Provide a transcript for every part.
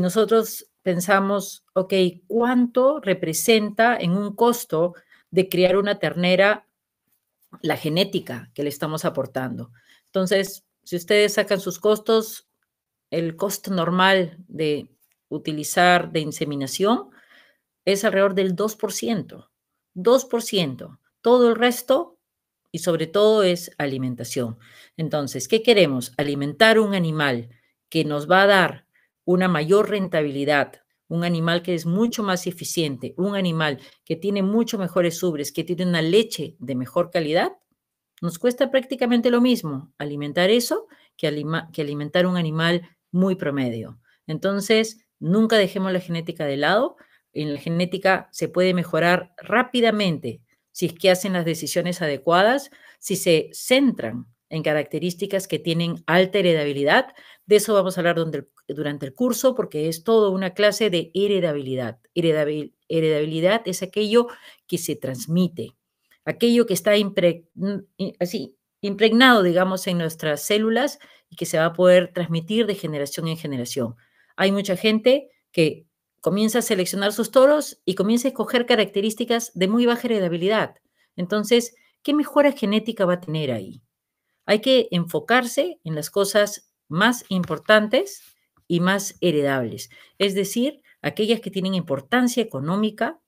nosotros pensamos, ok, ¿cuánto representa en un costo de crear una ternera la genética que le estamos aportando? Entonces, si ustedes sacan sus costos, el costo normal de utilizar de inseminación es alrededor del 2%. 2%. Todo el resto y sobre todo es alimentación. Entonces, ¿qué queremos? Alimentar un animal que nos va a dar una mayor rentabilidad, un animal que es mucho más eficiente, un animal que tiene mucho mejores ubres, que tiene una leche de mejor calidad, nos cuesta prácticamente lo mismo alimentar eso que, que alimentar un animal muy promedio. Entonces, nunca dejemos la genética de lado. En la genética se puede mejorar rápidamente si es que hacen las decisiones adecuadas, si se centran en características que tienen alta heredabilidad. De eso vamos a hablar donde, el durante el curso porque es toda una clase de heredabilidad. heredabilidad es aquello que se transmite, aquello que está mm, así, impregnado, digamos, en nuestras células y que se va a poder transmitir de generación en generación. Hay mucha gente que comienza a seleccionar sus toros y comienza a escoger características de muy baja heredabilidad. Entonces, ¿qué mejora genética va a tener ahí? Hay que enfocarse en las cosas más importantes y más heredables, es decir, aquellas que tienen importancia económica,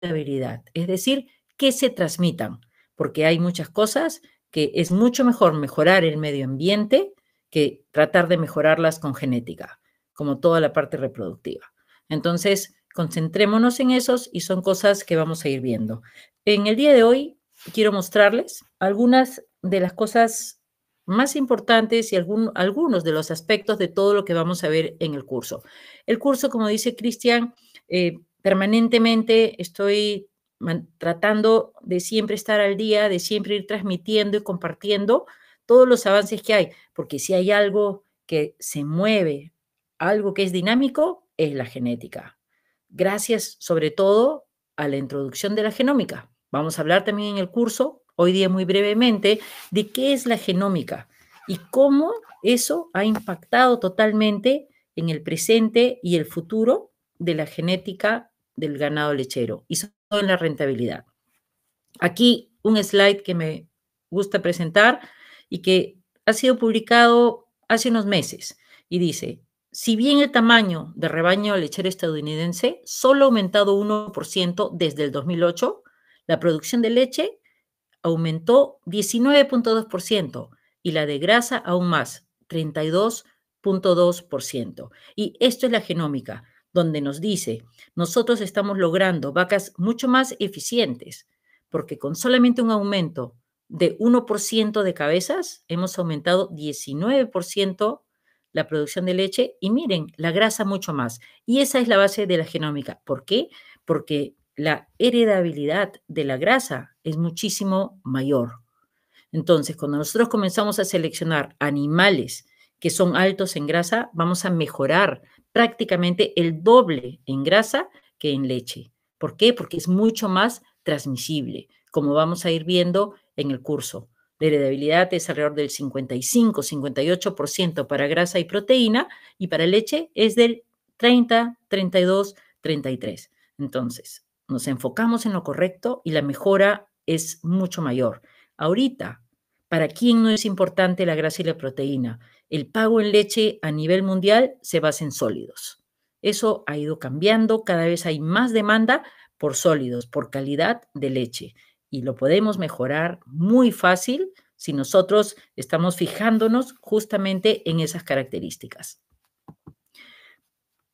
habilidad es decir, que se transmitan, porque hay muchas cosas que es mucho mejor mejorar el medio ambiente que tratar de mejorarlas con genética, como toda la parte reproductiva. Entonces, concentrémonos en esos y son cosas que vamos a ir viendo. En el día de hoy quiero mostrarles algunas de las cosas más importantes y algunos de los aspectos de todo lo que vamos a ver en el curso. El curso, como dice Cristian, eh, permanentemente estoy tratando de siempre estar al día, de siempre ir transmitiendo y compartiendo todos los avances que hay, porque si hay algo que se mueve, algo que es dinámico, es la genética. Gracias sobre todo a la introducción de la genómica. Vamos a hablar también en el curso hoy día muy brevemente de qué es la genómica y cómo eso ha impactado totalmente en el presente y el futuro de la genética del ganado lechero y sobre en la rentabilidad. Aquí un slide que me gusta presentar y que ha sido publicado hace unos meses y dice, si bien el tamaño de rebaño lechero estadounidense solo ha aumentado 1% desde el 2008, la producción de leche aumentó 19.2% y la de grasa aún más, 32.2%. Y esto es la genómica, donde nos dice, nosotros estamos logrando vacas mucho más eficientes, porque con solamente un aumento de 1% de cabezas, hemos aumentado 19% la producción de leche y miren, la grasa mucho más. Y esa es la base de la genómica. ¿Por qué? Porque la heredabilidad de la grasa es muchísimo mayor. Entonces, cuando nosotros comenzamos a seleccionar animales que son altos en grasa, vamos a mejorar prácticamente el doble en grasa que en leche. ¿Por qué? Porque es mucho más transmisible, como vamos a ir viendo en el curso. La heredabilidad es alrededor del 55-58% para grasa y proteína y para leche es del 30, 32, 33. Entonces, nos enfocamos en lo correcto y la mejora es mucho mayor. Ahorita, ¿para quién no es importante la grasa y la proteína? El pago en leche a nivel mundial se basa en sólidos. Eso ha ido cambiando, cada vez hay más demanda por sólidos, por calidad de leche. Y lo podemos mejorar muy fácil si nosotros estamos fijándonos justamente en esas características.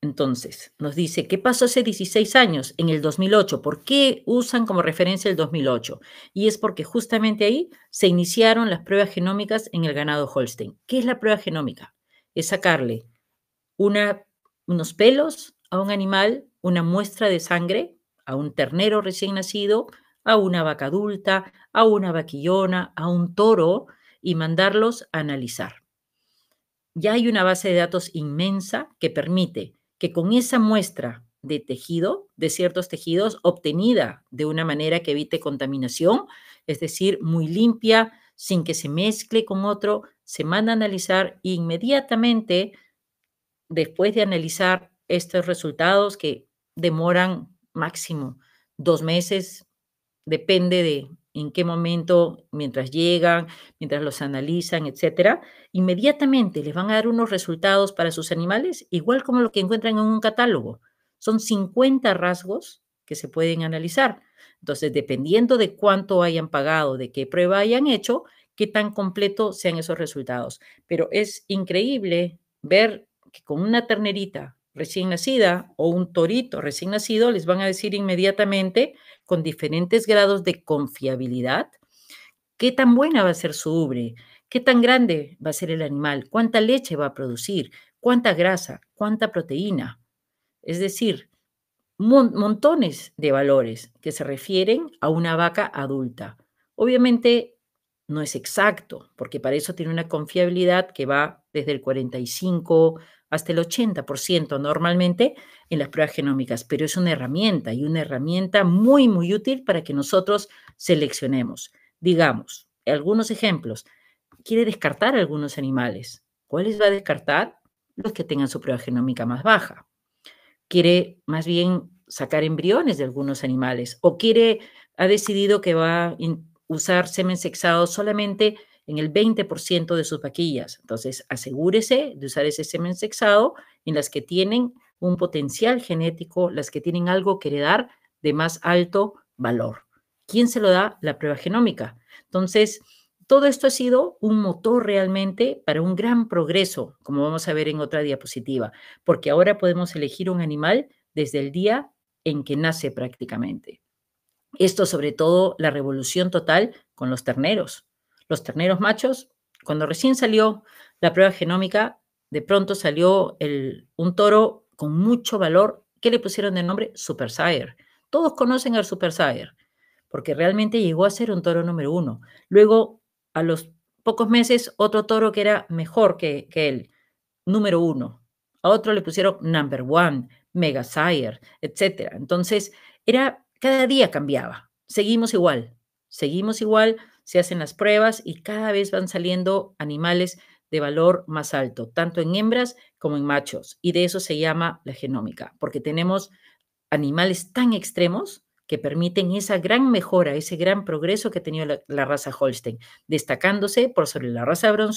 Entonces, nos dice, ¿qué pasó hace 16 años, en el 2008? ¿Por qué usan como referencia el 2008? Y es porque justamente ahí se iniciaron las pruebas genómicas en el ganado Holstein. ¿Qué es la prueba genómica? Es sacarle unos pelos a un animal, una muestra de sangre, a un ternero recién nacido, a una vaca adulta, a una vaquillona, a un toro, y mandarlos a analizar. Ya hay una base de datos inmensa que permite que con esa muestra de tejido, de ciertos tejidos, obtenida de una manera que evite contaminación, es decir, muy limpia, sin que se mezcle con otro, se manda a analizar e inmediatamente, después de analizar estos resultados que demoran máximo dos meses, depende de, en qué momento, mientras llegan, mientras los analizan, etcétera, inmediatamente les van a dar unos resultados para sus animales, igual como lo que encuentran en un catálogo. Son 50 rasgos que se pueden analizar. Entonces, dependiendo de cuánto hayan pagado, de qué prueba hayan hecho, qué tan completo sean esos resultados. Pero es increíble ver que con una ternerita recién nacida o un torito recién nacido les van a decir inmediatamente con diferentes grados de confiabilidad, qué tan buena va a ser su ubre, qué tan grande va a ser el animal, cuánta leche va a producir, cuánta grasa, cuánta proteína. Es decir, montones de valores que se refieren a una vaca adulta. Obviamente no es exacto, porque para eso tiene una confiabilidad que va desde el 45 hasta el 80% normalmente en las pruebas genómicas, pero es una herramienta y una herramienta muy, muy útil para que nosotros seleccionemos. Digamos, algunos ejemplos. Quiere descartar algunos animales. ¿Cuáles va a descartar? Los que tengan su prueba genómica más baja. Quiere más bien sacar embriones de algunos animales o quiere, ha decidido que va a usar semen sexado solamente en el 20% de sus vaquillas. Entonces, asegúrese de usar ese semen sexado en las que tienen un potencial genético, las que tienen algo que heredar de más alto valor. ¿Quién se lo da? La prueba genómica. Entonces, todo esto ha sido un motor realmente para un gran progreso, como vamos a ver en otra diapositiva, porque ahora podemos elegir un animal desde el día en que nace prácticamente. Esto sobre todo la revolución total con los terneros. Los terneros machos, cuando recién salió la prueba genómica, de pronto salió un toro con mucho valor que le pusieron de nombre Super Sire. Todos conocen al Super Sire porque realmente llegó a ser un toro número uno. Luego, a los pocos meses, otro toro que era mejor que, que él, número uno. A otro le pusieron number one, mega sire, etc. Entonces, era cada día cambiaba. Seguimos igual, seguimos igual, se hacen las pruebas y cada vez van saliendo animales de valor más alto, tanto en hembras como en machos. Y de eso se llama la genómica, porque tenemos animales tan extremos que permiten esa gran mejora, ese gran progreso que ha tenido la, raza Holstein, destacándose por sobre la raza Brown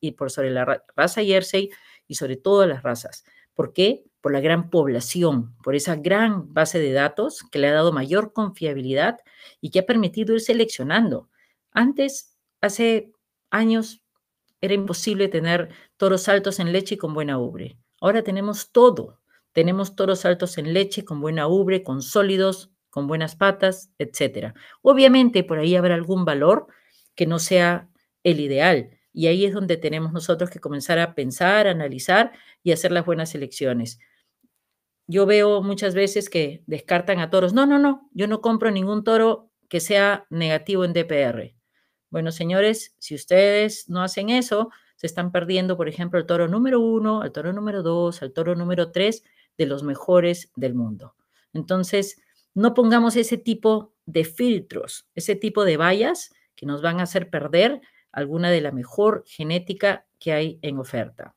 y por sobre la raza Jersey y sobre todas las razas. ¿Por qué? por la gran población, por esa gran base de datos que le ha dado mayor confiabilidad y que ha permitido ir seleccionando. Antes, hace años, era imposible tener toros altos en leche y con buena ubre. Ahora tenemos todo. Tenemos toros altos en leche, con buena ubre, con sólidos, con buenas patas, etc. Obviamente por ahí habrá algún valor que no sea el ideal. Y ahí es donde tenemos nosotros que comenzar a pensar, analizar y hacer las buenas elecciones yo veo muchas veces que descartan a toros. No, no, no, yo no compro ningún toro que sea negativo en DPR. Bueno, señores, si ustedes no hacen eso, se están perdiendo, por ejemplo, el toro número uno, el toro número dos, el toro número tres de los mejores del mundo. Entonces, no pongamos ese tipo de filtros, ese tipo de vallas que nos van a hacer perder alguna de la mejor genética que hay en oferta.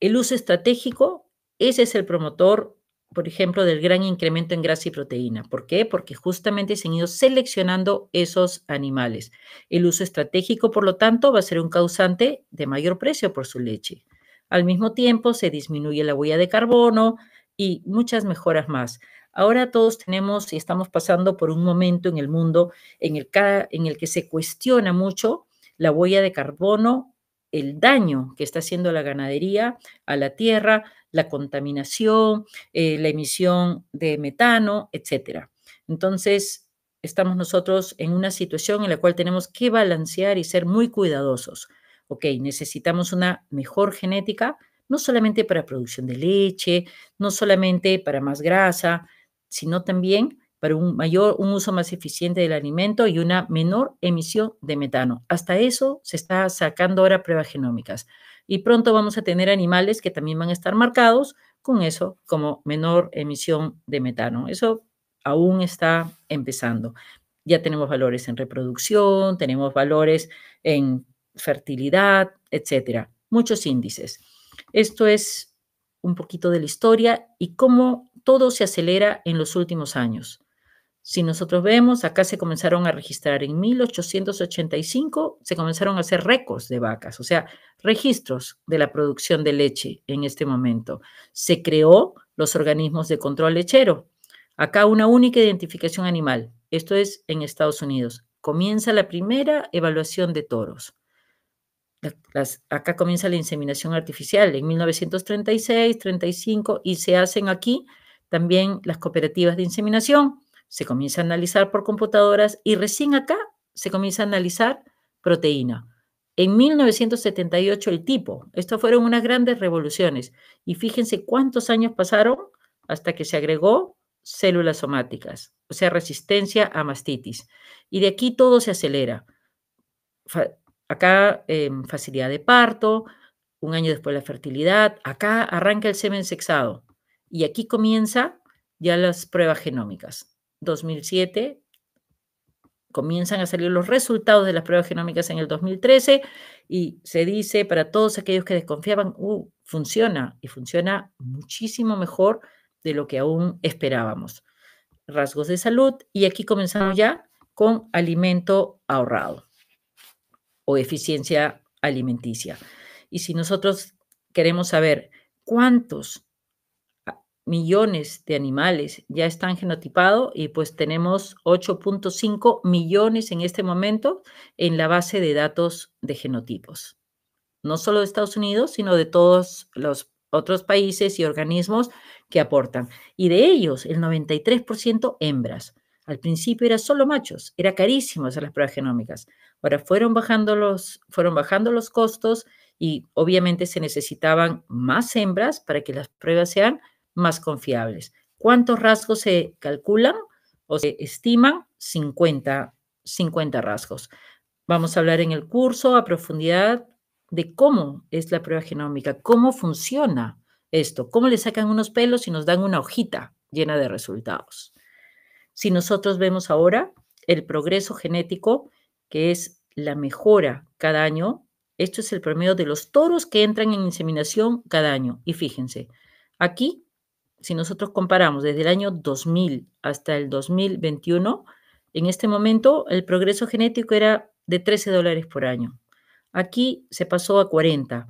El uso estratégico ese es el promotor, por ejemplo, del gran incremento en grasa y proteína. ¿Por qué? Porque justamente se han ido seleccionando esos animales. El uso estratégico, por lo tanto, va a ser un causante de mayor precio por su leche. Al mismo tiempo, se disminuye la huella de carbono y muchas mejoras más. Ahora todos tenemos y estamos pasando por un momento en el mundo en el, en el que se cuestiona mucho la huella de carbono el daño que está haciendo la ganadería a la tierra, la contaminación, eh, la emisión de metano, etc. Entonces, estamos nosotros en una situación en la cual tenemos que balancear y ser muy cuidadosos. Ok, necesitamos una mejor genética, no solamente para producción de leche, no solamente para más grasa, sino también para un mayor, un uso más eficiente del alimento y una menor emisión de metano. Hasta eso se está sacando ahora pruebas genómicas. Y pronto vamos a tener animales que también van a estar marcados con eso como menor emisión de metano. Eso aún está empezando. Ya tenemos valores en reproducción, tenemos valores en fertilidad, etcétera. Muchos índices. Esto es un poquito de la historia y cómo todo se acelera en los últimos años. Si nosotros vemos, acá se comenzaron a registrar en 1885, se comenzaron a hacer récords de vacas, o sea, registros de la producción de leche en este momento. Se creó los organismos de control lechero. Acá una única identificación animal. Esto es en Estados Unidos. Comienza la primera evaluación de toros. acá comienza la inseminación artificial en 1936, 35 y se hacen aquí también las cooperativas de inseminación se comienza a analizar por computadoras y recién acá se comienza a analizar proteína. En 1978 el tipo, estas fueron unas grandes revoluciones y fíjense cuántos años pasaron hasta que se agregó células somáticas, o sea, resistencia a mastitis. Y de aquí todo se acelera. acá em, facilidad de parto, un año después la fertilidad, acá arranca el semen sexado y aquí comienza ya las pruebas genómicas. 2007, comienzan a salir los resultados de las pruebas genómicas en el 2013 y se dice para todos aquellos que desconfiaban, uh, funciona y funciona muchísimo mejor de lo que aún esperábamos. Rasgos de salud y aquí comenzamos ya con alimento ahorrado o eficiencia alimenticia. Y si nosotros queremos saber cuántos millones de animales ya están genotipados y pues tenemos 8.5 millones en este momento en la base de datos de genotipos. No solo de Estados Unidos, sino de todos los otros países y organismos que aportan. Y de ellos, el 93% hembras. Al principio era solo machos, era carísimo hacer las pruebas genómicas. Ahora fueron bajando los, fueron bajando los costos y obviamente se necesitaban más hembras para que las pruebas sean más confiables. ¿Cuántos rasgos se calculan o se estiman? 50, 50 rasgos. Vamos a hablar en el curso a profundidad de cómo es la prueba genómica, cómo funciona esto, cómo le sacan unos pelos y nos dan una hojita llena de resultados. Si nosotros vemos ahora el progreso genético, que es la mejora cada año, esto es el promedio de los toros que entran en inseminación cada año. Y fíjense, aquí si nosotros comparamos desde el año 2000 hasta el 2021, en este momento el progreso genético era de 13 dólares por año. Aquí se pasó a 40,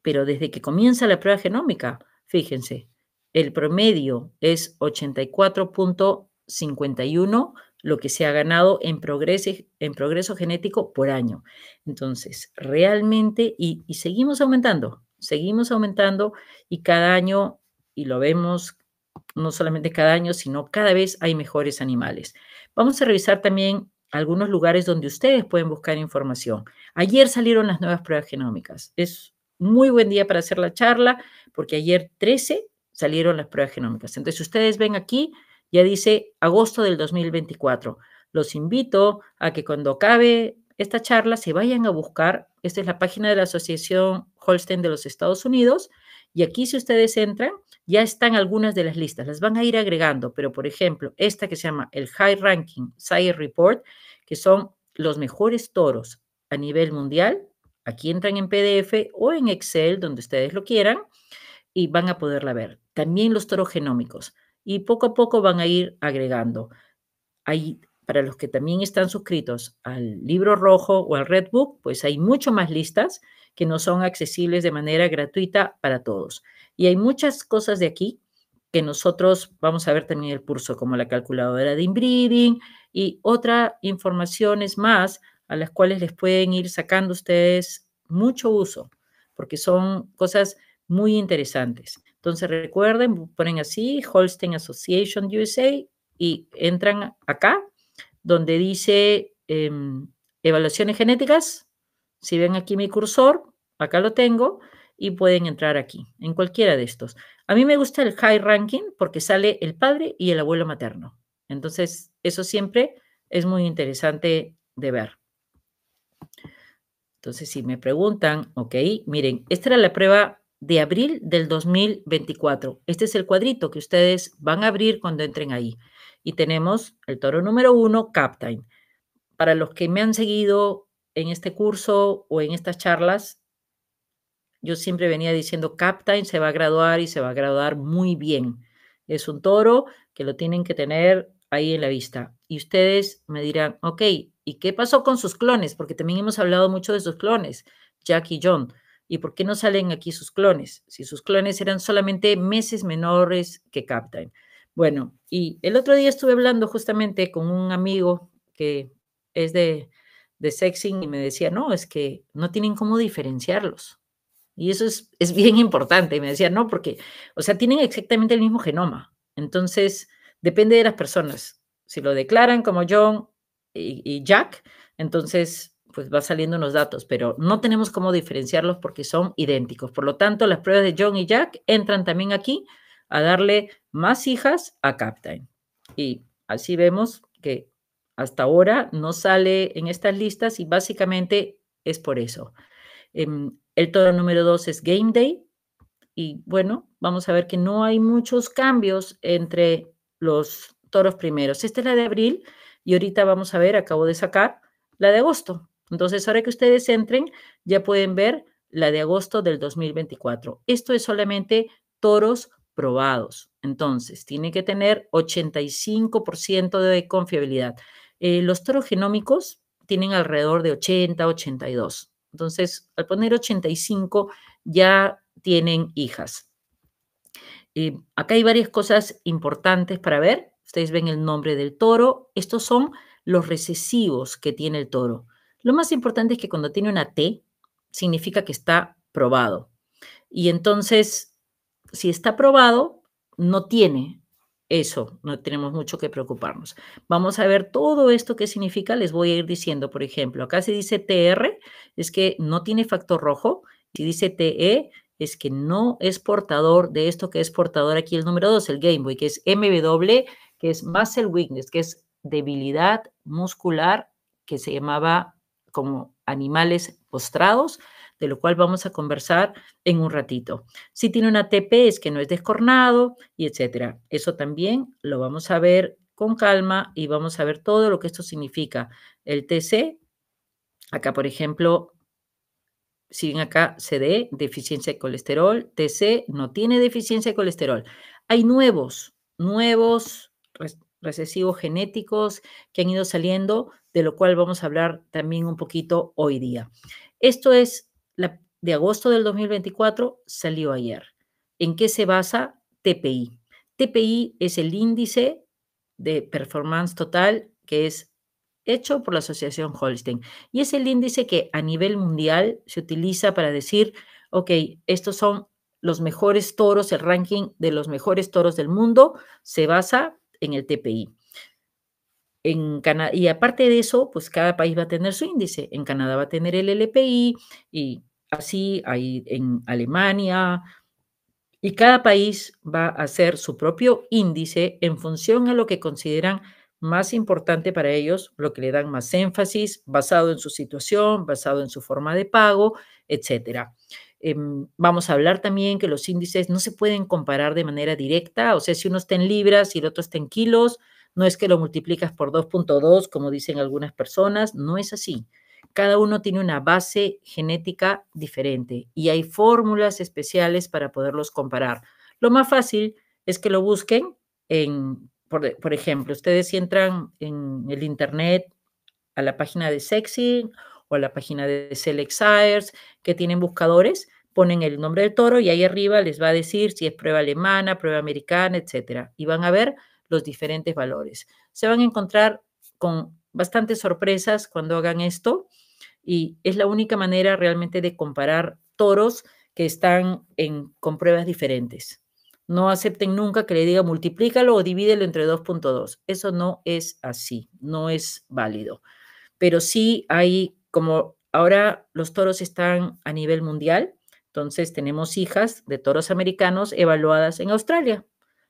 pero desde que comienza la prueba genómica, fíjense, el promedio es 84.51, lo que se ha ganado en progreso, en progreso genético por año. Entonces, realmente, y, y seguimos aumentando, seguimos aumentando y cada año y lo vemos no solamente cada año, sino cada vez hay mejores animales. Vamos a revisar también algunos lugares donde ustedes pueden buscar información. Ayer salieron las nuevas pruebas genómicas. Es muy buen día para hacer la charla porque ayer 13 salieron las pruebas genómicas. Entonces, ustedes ven aquí, ya dice agosto del 2024. Los invito a que cuando acabe esta charla se vayan a buscar, esta es la página de la Asociación Holstein de los Estados Unidos, y aquí si ustedes entran, ya están algunas de las listas, las van a ir agregando, pero por ejemplo, esta que se llama el High Ranking Sire Report, que son los mejores toros a nivel mundial, aquí entran en PDF o en Excel, donde ustedes lo quieran, y van a poderla ver. También los toros genómicos, y poco a poco van a ir agregando. Ahí para los que también están suscritos al libro rojo o al Red Book, pues hay mucho más listas que no son accesibles de manera gratuita para todos. Y hay muchas cosas de aquí que nosotros vamos a ver también el curso, como la calculadora de inbreeding y otras informaciones más a las cuales les pueden ir sacando ustedes mucho uso, porque son cosas muy interesantes. Entonces recuerden, ponen así Holstein Association USA y entran acá donde dice em, evaluaciones genéticas si ven aquí mi cursor, acá lo tengo y pueden entrar aquí, en cualquiera de estos. A mí me gusta el high ranking porque sale el padre y el abuelo materno. Entonces, eso siempre es muy interesante de ver. Entonces, si me preguntan, ok, miren, esta era la prueba de abril del 2024. Este es el cuadrito que ustedes van a abrir cuando entren ahí. Y tenemos el toro número uno, Captain. Para los que me han seguido en este curso o en estas charlas, yo siempre venía diciendo, Captain se va a graduar y se va a graduar muy bien. Es un toro que lo tienen que tener ahí en la vista. Y ustedes me dirán, ok, ¿y qué pasó con sus clones? Porque también hemos hablado mucho de sus clones, Jack y John. ¿Y por qué no salen aquí sus clones? Si sus clones eran solamente meses menores que Captain. Bueno, y el otro día estuve hablando justamente con un amigo que es de, de sexing y me decía, no, es que no tienen cómo diferenciarlos. Y eso es, bien importante. Y me decía, no, porque, o sea, tienen exactamente el mismo genoma. Entonces, depende de las personas. Si lo declaran como John y, y Jack, entonces pues va saliendo unos datos, pero no tenemos cómo diferenciarlos porque son idénticos. Por lo tanto, las pruebas de John y Jack entran también aquí a darle más hijas a Captain. Y así vemos que hasta ahora no sale en estas listas y básicamente es por eso. Em, el toro número dos es Game Day y bueno, vamos a ver que no hay muchos cambios entre los toros primeros. Esta es la de abril y ahorita vamos a ver, acabo de sacar la de agosto. Entonces, ahora que ustedes entren, ya pueden ver la de agosto del 2024. Esto es solamente toros probados. Entonces, tiene que tener 85% de confiabilidad. Eh, los toros genómicos tienen alrededor de 80, 82. Entonces, al poner 85, ya tienen hijas. Eh, acá hay varias cosas importantes para ver. Ustedes ven el nombre del toro. Estos son los recesivos que tiene el toro. Lo más importante es que cuando tiene una T, significa que está probado. Y entonces, si está probado, no tiene eso, no tenemos mucho que preocuparnos. Vamos a ver todo esto que significa, les voy a ir diciendo, por ejemplo, acá si dice TR, es que no tiene factor rojo, si dice TE, es que no es portador de esto que es portador aquí el número 2, el Game Boy, que es MW, que es Muscle Weakness, que es debilidad muscular, que se llamaba como animales postrados, de lo cual vamos a conversar en un ratito. Si tiene una TP es que no es descornado y etcétera. Eso también lo vamos a ver con calma y vamos a ver todo lo que esto significa. El TC, acá por ejemplo, si ven acá CD, deficiencia de colesterol, TC no tiene deficiencia de colesterol. Hay nuevos, nuevos recesivos genéticos que han ido saliendo, de lo cual vamos a hablar también un poquito hoy día. Esto es la, de agosto del 2024 salió ayer. ¿En qué se basa TPI? TPI es el índice de performance total que es hecho por la Asociación Holstein y es el índice que a nivel mundial se utiliza para decir, ok, estos son los mejores toros, el ranking de los mejores toros del mundo se basa en el TPI. En y aparte de eso, pues cada país va a tener su índice. En Canadá va a tener el LPI y así hay en Alemania. Y cada país va a hacer su propio índice en función a lo que consideran más importante para ellos, lo que le dan más énfasis, basado en su situación, basado en su forma de pago, etcétera. Em, vamos a hablar también que los índices no se pueden comparar de manera directa, o sea, si unos está en libras y el otro está en kilos, no es que lo multiplicas por 2.2, como dicen algunas personas, no es así. Cada uno tiene una base genética diferente y hay fórmulas especiales para poderlos comparar. Lo más fácil es que lo busquen en, por, ejemplo, ustedes si entran en el Internet a la página de Sexy o a la página de Select que tienen buscadores, ponen el nombre del toro y ahí arriba les va a decir si es prueba alemana, prueba americana, etcétera. Y van a ver los diferentes valores. Se van a encontrar con bastantes sorpresas cuando hagan esto y es la única manera realmente de comparar toros que están en, con pruebas diferentes. No acepten nunca que le diga multiplícalo o divídelo entre 2.2. Eso no es así, no es válido. Pero sí hay, como ahora los toros están a nivel mundial, entonces tenemos hijas de toros americanos evaluadas en Australia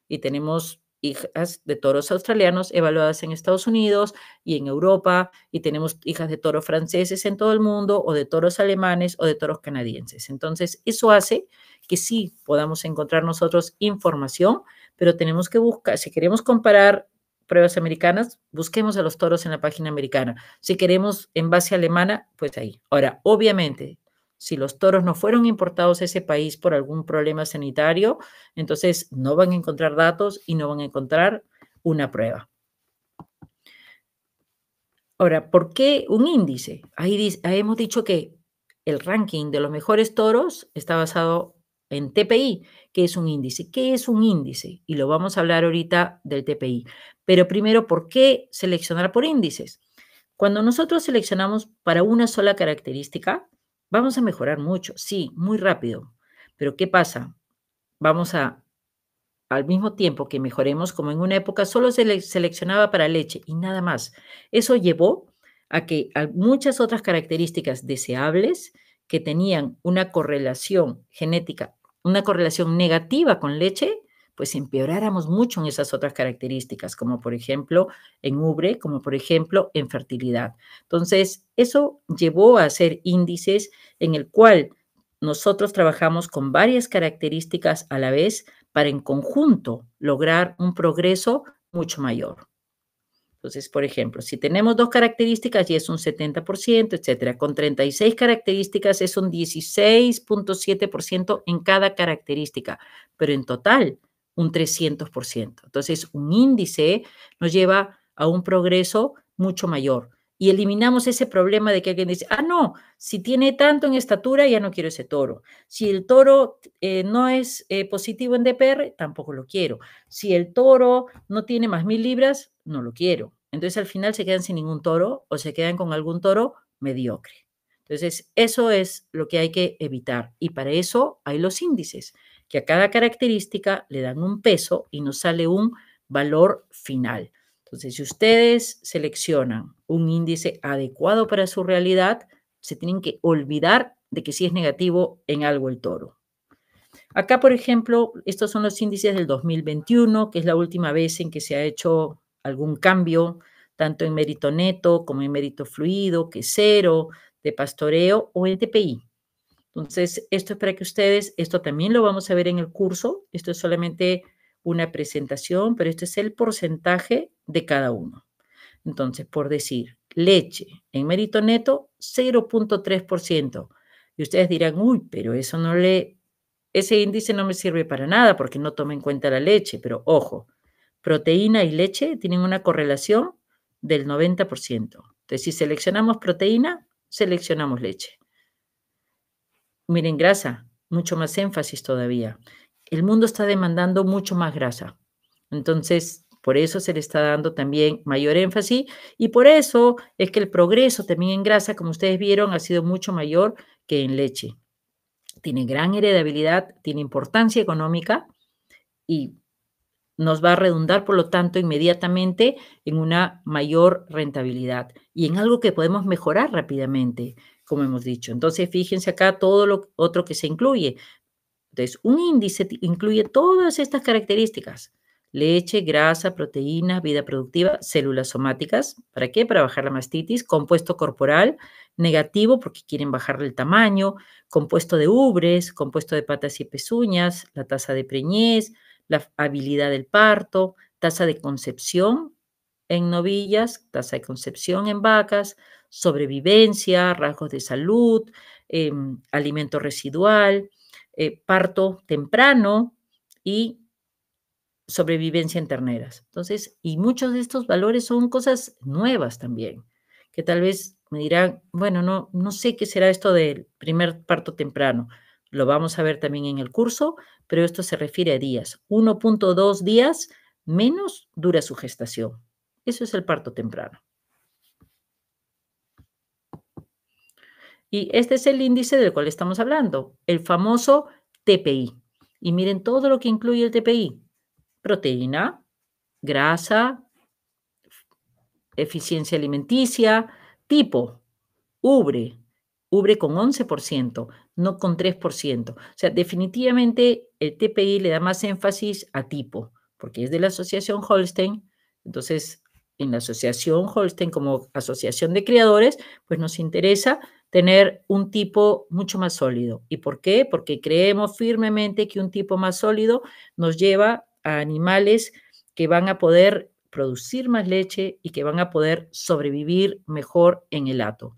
y tenemos hijas de toros australianos evaluadas en Estados Unidos y en Europa, y tenemos hijas de toros franceses en todo el mundo, o de toros alemanes o de toros canadienses. Entonces, eso hace que sí podamos encontrar nosotros información, pero tenemos que buscar, si queremos comparar pruebas americanas, busquemos a los toros en la página americana. Si queremos en base alemana, pues ahí. Ahora, obviamente, si los toros no fueron importados a ese país por algún problema sanitario, entonces no van a encontrar datos y no van a encontrar una prueba. Ahora, ¿por qué un índice? Ahí, hemos dicho que el ranking de los mejores toros está basado en TPI, que es un índice. ¿Qué es un índice? Y lo vamos a hablar ahorita del TPI. Pero primero, ¿por qué seleccionar por índices? Cuando nosotros seleccionamos para una sola característica, Vamos a mejorar mucho, sí, muy rápido, pero ¿qué pasa? Vamos a, al mismo tiempo que mejoremos, como en una época solo se seleccionaba para leche y nada más. Eso llevó a que muchas otras características deseables que tenían una correlación genética, una correlación negativa con leche, pues empeoráramos mucho en esas otras características, como por ejemplo en ubre, como por ejemplo en fertilidad. Entonces, eso llevó a hacer índices en el cual nosotros trabajamos con varias características a la vez para en conjunto lograr un progreso mucho mayor. Entonces, por ejemplo, si tenemos dos características y es un 70%, etcétera. Con 36 características es un 16.7% en cada característica, pero en total un 300%. Entonces, un índice nos lleva a un progreso mucho mayor. Y eliminamos ese problema de que alguien dice, ah, no, si tiene tanto en estatura, ya no quiero ese toro. Si el toro eh, no es eh, positivo en DPR, tampoco lo quiero. Si el toro no tiene más mil libras, no lo quiero. Entonces al final se quedan sin ningún toro o se quedan con algún toro mediocre. Entonces eso es lo que hay que evitar. Y para eso hay los índices que a cada característica le dan un peso y nos sale un valor final. Entonces, si ustedes seleccionan un índice adecuado para su realidad, se tienen que olvidar de que si es negativo en algo el toro. Acá, por ejemplo, estos son los índices del 2021, que es la última vez en que se ha hecho algún cambio, tanto en mérito neto como en mérito fluido, que cero, de pastoreo o en TPI. Entonces, esto es para que ustedes, esto también lo vamos a ver en el curso, esto es solamente una presentación, pero este es el porcentaje de cada uno. Entonces, por decir, leche en mérito neto, 0.3%. Y ustedes dirán, uy, pero eso no le, ese índice no me sirve para nada porque no toma en cuenta la leche, pero ojo, proteína y leche tienen una correlación del 90%. Entonces, si seleccionamos proteína, seleccionamos leche miren, grasa, mucho más énfasis todavía. El mundo está demandando mucho más grasa. Entonces, por eso se le está dando también mayor énfasis y por eso es que el progreso también en grasa, como ustedes vieron, ha sido mucho mayor que en leche. Tiene gran heredabilidad, tiene importancia económica y nos va a redundar, por lo tanto, inmediatamente en una mayor rentabilidad y en algo que podemos mejorar rápidamente como hemos dicho. Entonces, fíjense acá todo lo otro que se incluye. Entonces, un índice incluye todas estas características. Leche, grasa, proteína, vida productiva, células somáticas. ¿Para qué? Para bajar la mastitis. Compuesto corporal negativo porque quieren bajarle el tamaño. Compuesto de ubres, compuesto de patas y pezuñas, la tasa de preñez, la habilidad del parto, tasa de concepción en novillas, tasa de concepción en vacas, sobrevivencia, rasgos de salud, em, alimento residual, eh, parto temprano y sobrevivencia en terneras. Entonces, y muchos de estos valores son cosas nuevas también, que tal vez me dirán, bueno, no, no sé qué será esto del primer parto temprano. Lo vamos a ver también en el curso, pero esto se refiere a días. 1.2 días menos dura su gestación. Eso es el parto temprano. Y este es el índice del cual estamos hablando, el famoso TPI. Y miren todo lo que incluye el TPI. Proteína, grasa, eficiencia alimenticia, tipo, ubre, ubre con 11%, no con 3%. O sea, definitivamente el TPI le da más énfasis a tipo, porque es de la Asociación Holstein. Entonces, en la Asociación Holstein como asociación de criadores, pues nos interesa tener un tipo mucho más sólido. ¿Y por qué? Porque creemos firmemente que un tipo más sólido nos lleva a animales que van a poder producir más leche y que van a poder sobrevivir mejor en el hato.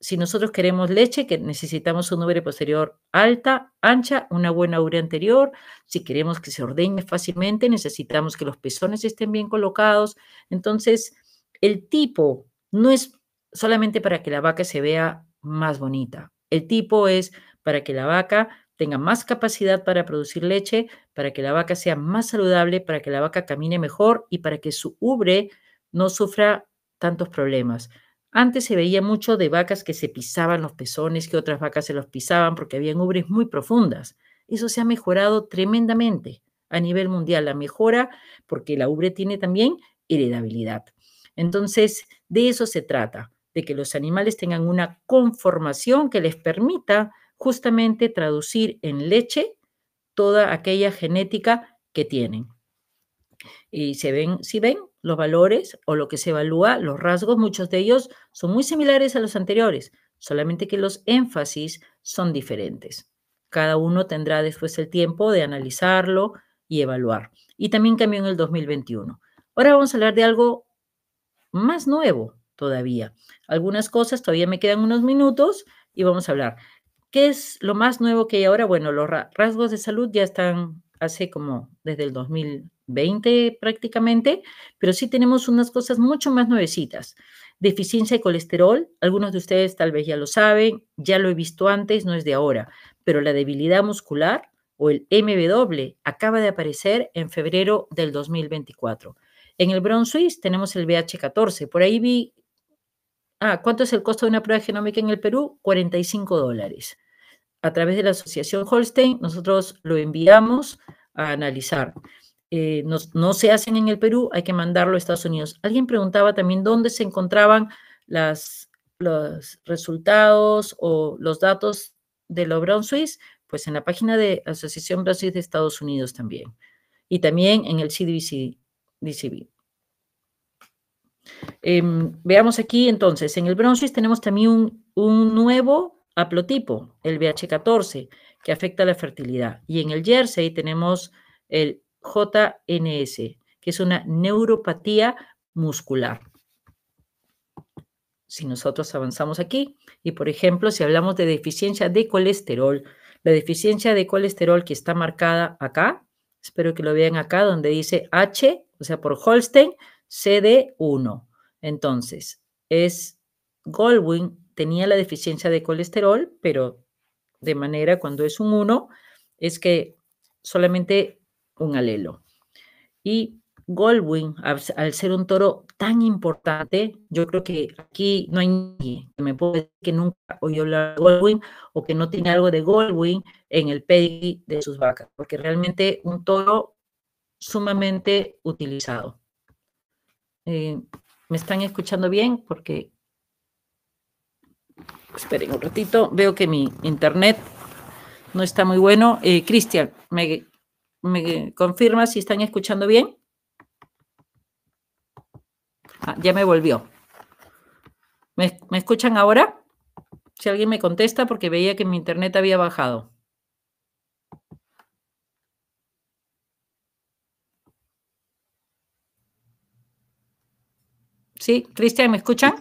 Si nosotros queremos leche, que necesitamos un ubre posterior alta, ancha, una buena ubre anterior. Si queremos que se ordeñe fácilmente, necesitamos que los pezones estén bien colocados. Entonces, el tipo no es solamente para que la vaca se vea más bonita. El tipo es para que la vaca tenga más capacidad para producir leche, para que la vaca sea más saludable, para que la vaca camine mejor y para que su ubre no sufra tantos problemas. Antes se veía mucho de vacas que se pisaban los pezones, que otras vacas se los pisaban porque habían ubres muy profundas. Eso se ha mejorado tremendamente a nivel mundial, la mejora porque la ubre tiene también heredabilidad. Entonces, de eso se trata de que los animales tengan una conformación que les permita justamente traducir en leche toda aquella genética que tienen. Y se ven, si ven, los valores o lo que se evalúa, los rasgos, muchos de ellos son muy similares a los anteriores, solamente que los énfasis son diferentes. Cada uno tendrá después el tiempo de analizarlo y evaluar. Y también cambió en el 2021. Ahora vamos a hablar de algo más nuevo, todavía. Algunas cosas todavía me quedan unos minutos y vamos a hablar. ¿Qué es lo más nuevo que hay ahora? Bueno, los rasgos de salud ya están hace como desde el 2020 prácticamente, pero sí tenemos unas cosas mucho más nuevecitas. Deficiencia de colesterol, algunos de ustedes tal vez ya lo saben, ya lo he visto antes, no es de ahora, pero la debilidad muscular o el MW acaba de aparecer en febrero del 2024. En el Bronze Swiss tenemos el BH14, por ahí vi Ah, ¿cuánto es el costo de una prueba genómica en el Perú? 45 dólares. A través de la Asociación Holstein, nosotros lo enviamos a analizar. Eh, no, se hacen en el Perú, hay que mandarlo a Estados Unidos. Alguien preguntaba también dónde se encontraban los resultados o los datos de Lobron Brown Swiss, pues en la página de Asociación Brasil de Estados Unidos también. Y también en el CDBC. Em, veamos aquí entonces, en el bronsis tenemos también un, nuevo haplotipo, el BH14, que afecta la fertilidad. Y en el jersey tenemos el JNS, que es una neuropatía muscular. Si nosotros avanzamos aquí, y por ejemplo, si hablamos de deficiencia de colesterol, la deficiencia de colesterol que está marcada acá, espero que lo vean acá, donde dice H, o sea, por Holstein, CD1. Entonces, es Goldwyn tenía la deficiencia de colesterol, pero de manera cuando es un 1, es que solamente un alelo. Y Goldwyn, al ser un toro tan importante, yo creo que aquí no hay nadie que me pueda decir que nunca oyó hablar de Goldwyn o que no tiene algo de Goldwyn en el pedi de sus vacas, porque realmente un toro sumamente utilizado. Eh, ¿Me están escuchando bien? Porque, esperen un ratito, veo que mi internet no está muy bueno. Eh, Cristian, ¿me, confirma si están escuchando bien? Ah, ya me volvió. ¿Me escuchan ahora? Si alguien me contesta, porque veía que mi internet había bajado. ¿Sí? Cristian, ¿me escuchan?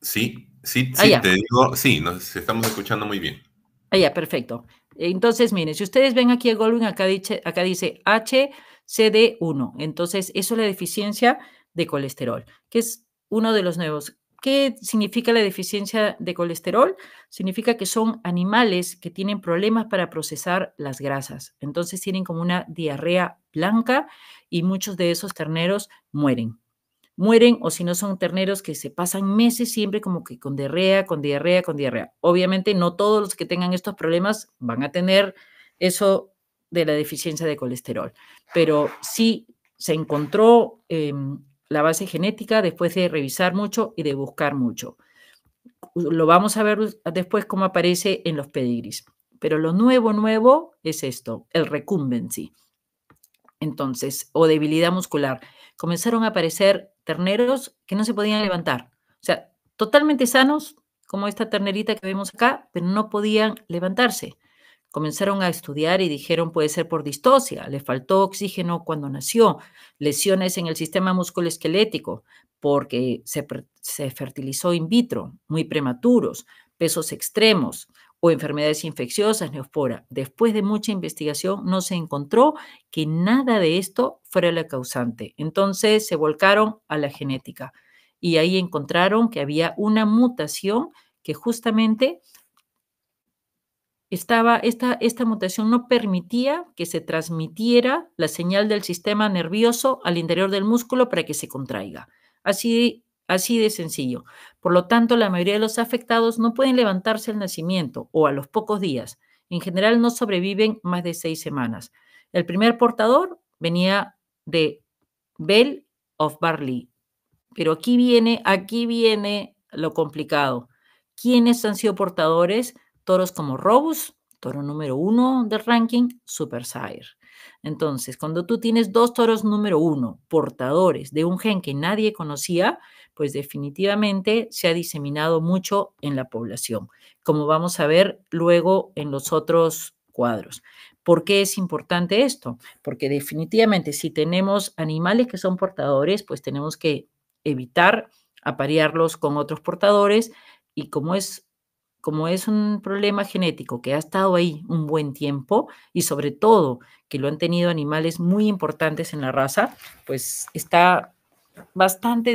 Sí, sí, sí, ah, te digo, sí, nos estamos escuchando muy bien. Ah, ya, perfecto. Entonces, miren, si ustedes ven aquí el Goldwing, acá dice, acá dice HCD1. Entonces, eso es la deficiencia de colesterol, que es uno de los nuevos. ¿Qué significa la deficiencia de colesterol? Significa que son animales que tienen problemas para procesar las grasas. Entonces tienen como una diarrea blanca y muchos de esos terneros mueren mueren o si no son terneros que se pasan meses siempre como que con diarrea, con diarrea, con diarrea. Obviamente no todos los que tengan estos problemas van a tener eso de la deficiencia de colesterol, pero sí se encontró em, la base genética después de revisar mucho y de buscar mucho. Lo vamos a ver después cómo aparece en los pedigris. Pero lo nuevo, nuevo es esto, el recumbency. Entonces, o debilidad muscular comenzaron a aparecer terneros que no se podían levantar. O sea, totalmente sanos, como esta ternerita que vemos acá, pero no podían levantarse. Comenzaron a estudiar y dijeron puede ser por distosia, le faltó oxígeno cuando nació, lesiones en el sistema musculoesquelético, porque se, se fertilizó in vitro, muy prematuros, pesos extremos, o enfermedades infecciosas, neospora. Después de mucha investigación no se encontró que nada de esto fuera la causante. Entonces se volcaron a la genética y ahí encontraron que había una mutación que justamente estaba, esta, esta mutación no permitía que se transmitiera la señal del sistema nervioso al interior del músculo para que se contraiga. Así Así de sencillo. Por lo tanto, la mayoría de los afectados no pueden levantarse al nacimiento o a los pocos días. En general no sobreviven más de seis semanas. El primer portador venía de Bell of Barley. Pero aquí viene, aquí viene lo complicado. ¿Quiénes han sido portadores? Toros como Robus, toro número uno del ranking, Super Sire. Entonces, cuando tú tienes dos toros número uno, portadores de un gen que nadie conocía, pues definitivamente se ha diseminado mucho en la población, como vamos a ver luego en los otros cuadros. ¿Por qué es importante esto? Porque definitivamente si tenemos animales que son portadores, pues tenemos que evitar aparearlos con otros portadores y como es como es un problema genético que ha estado ahí un buen tiempo y sobre todo que lo han tenido animales muy importantes en la raza, pues está bastante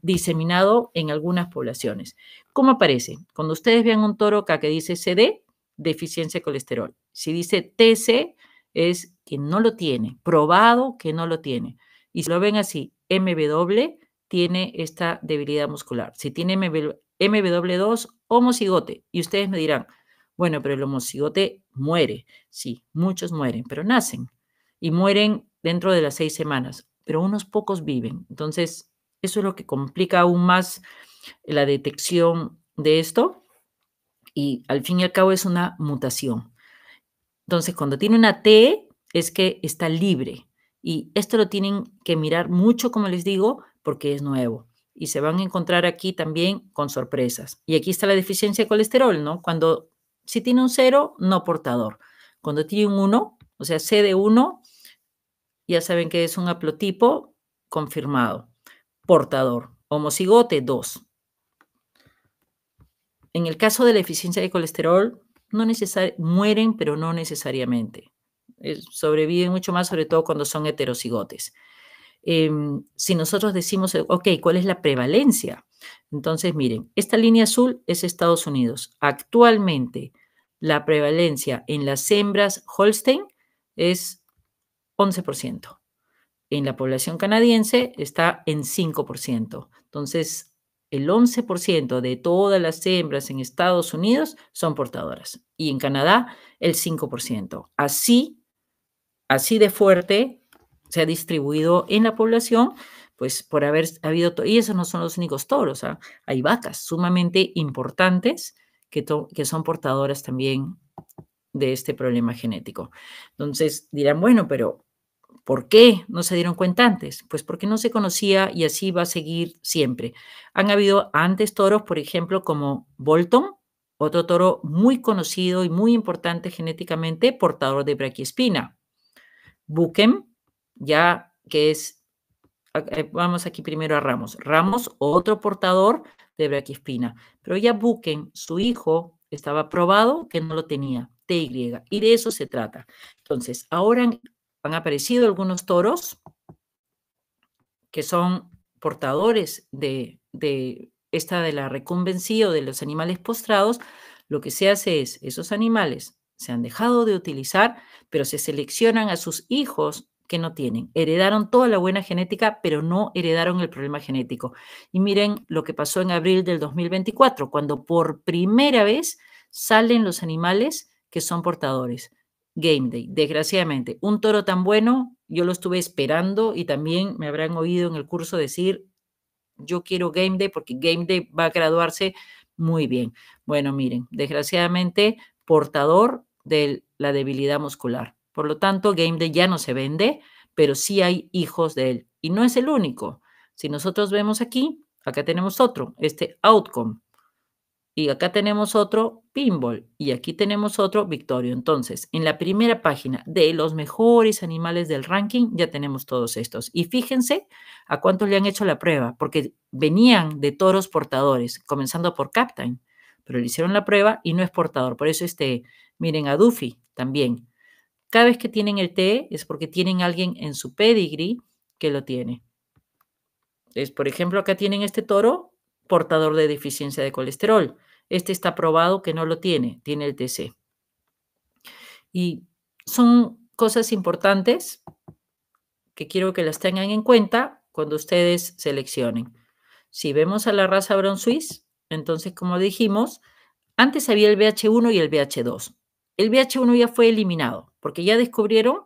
diseminado en algunas poblaciones. ¿Cómo aparece? Cuando ustedes vean un toro acá que dice CD, deficiencia de colesterol. Si dice TC, es que no lo tiene, probado que no lo tiene. Y si lo ven así, MW tiene esta debilidad muscular. Si tiene MW MW2 homocigote. Y ustedes me dirán, bueno, pero el homocigote muere. Sí, muchos mueren, pero nacen y mueren dentro de las seis semanas, pero unos pocos viven. Entonces, eso es lo que complica aún más la detección de esto y al fin y al cabo es una mutación. Entonces, cuando tiene una T es que está libre y esto lo tienen que mirar mucho, como les digo, porque es nuevo y se van a encontrar aquí también con sorpresas. Y aquí está la deficiencia de colesterol, ¿no? Cuando si tiene un cero, no portador. Cuando tiene un 1, o sea, CD1, ya saben que es un haplotipo confirmado, portador. Homocigote 2. En el caso de la deficiencia de colesterol, no mueren, pero no necesariamente. sobreviven mucho más, sobre todo cuando son heterocigotes. Em, si nosotros decimos, ok, ¿cuál es la prevalencia? Entonces, miren, esta línea azul es Estados Unidos. Actualmente, la prevalencia en las hembras Holstein es 11%. En la población canadiense está en 5%. Entonces, el 11% de todas las hembras en Estados Unidos son portadoras y en Canadá el 5%. Así, así de fuerte se ha distribuido en la población, pues por haber habido, y esos no son los únicos toros, ¿ah? hay vacas sumamente importantes que, son portadoras también de este problema genético. Entonces dirán, bueno, pero ¿Por qué no se dieron cuenta antes? Pues porque no se conocía y así va a seguir siempre. Han habido antes toros, por ejemplo, como Bolton, otro toro muy conocido y muy importante genéticamente, portador de braquiespina. Buchem, ya que es, eh, vamos aquí primero a Ramos. Ramos, otro portador de braquispina, pero ya Buken, su hijo, estaba probado que no lo tenía, TY, y de eso se trata. Entonces, ahora han aparecido algunos toros que son portadores de, esta de la recumbencia o de los animales postrados, lo que se hace es, esos animales se han dejado de utilizar, pero se seleccionan a sus hijos que no tienen. Heredaron toda la buena genética, pero no heredaron el problema genético. Y miren lo que pasó en abril del 2024, cuando por primera vez salen los animales que son portadores. Game Day, desgraciadamente. Un toro tan bueno, yo lo estuve esperando y también me habrán oído en el curso decir, yo quiero Game Day porque Game Day va a graduarse muy bien. Bueno, miren, desgraciadamente portador de la debilidad muscular. Por lo tanto, Game Day ya no se vende, pero sí hay hijos de él. Y no es el único. Si nosotros vemos aquí, acá tenemos otro, este Outcome. Y acá tenemos otro Pinball. Y aquí tenemos otro Victorio. Entonces, en la primera página de los mejores animales del ranking, ya tenemos todos estos. Y fíjense a cuántos le han hecho la prueba, porque venían de toros portadores, comenzando por Captain. Pero le hicieron la prueba y no es portador. Por eso este, miren a Duffy también cada vez que tienen el TE es porque tienen alguien en su pedigree que lo tiene. Es por ejemplo, acá tienen este toro portador de deficiencia de colesterol. Este está probado que no lo tiene, tiene el TC. Y son cosas importantes que quiero que las tengan en cuenta cuando ustedes seleccionen. Si vemos a la raza Brown Swiss, entonces, como dijimos, antes había el BH1 y el BH2. El BH1 ya fue eliminado porque ya descubrieron,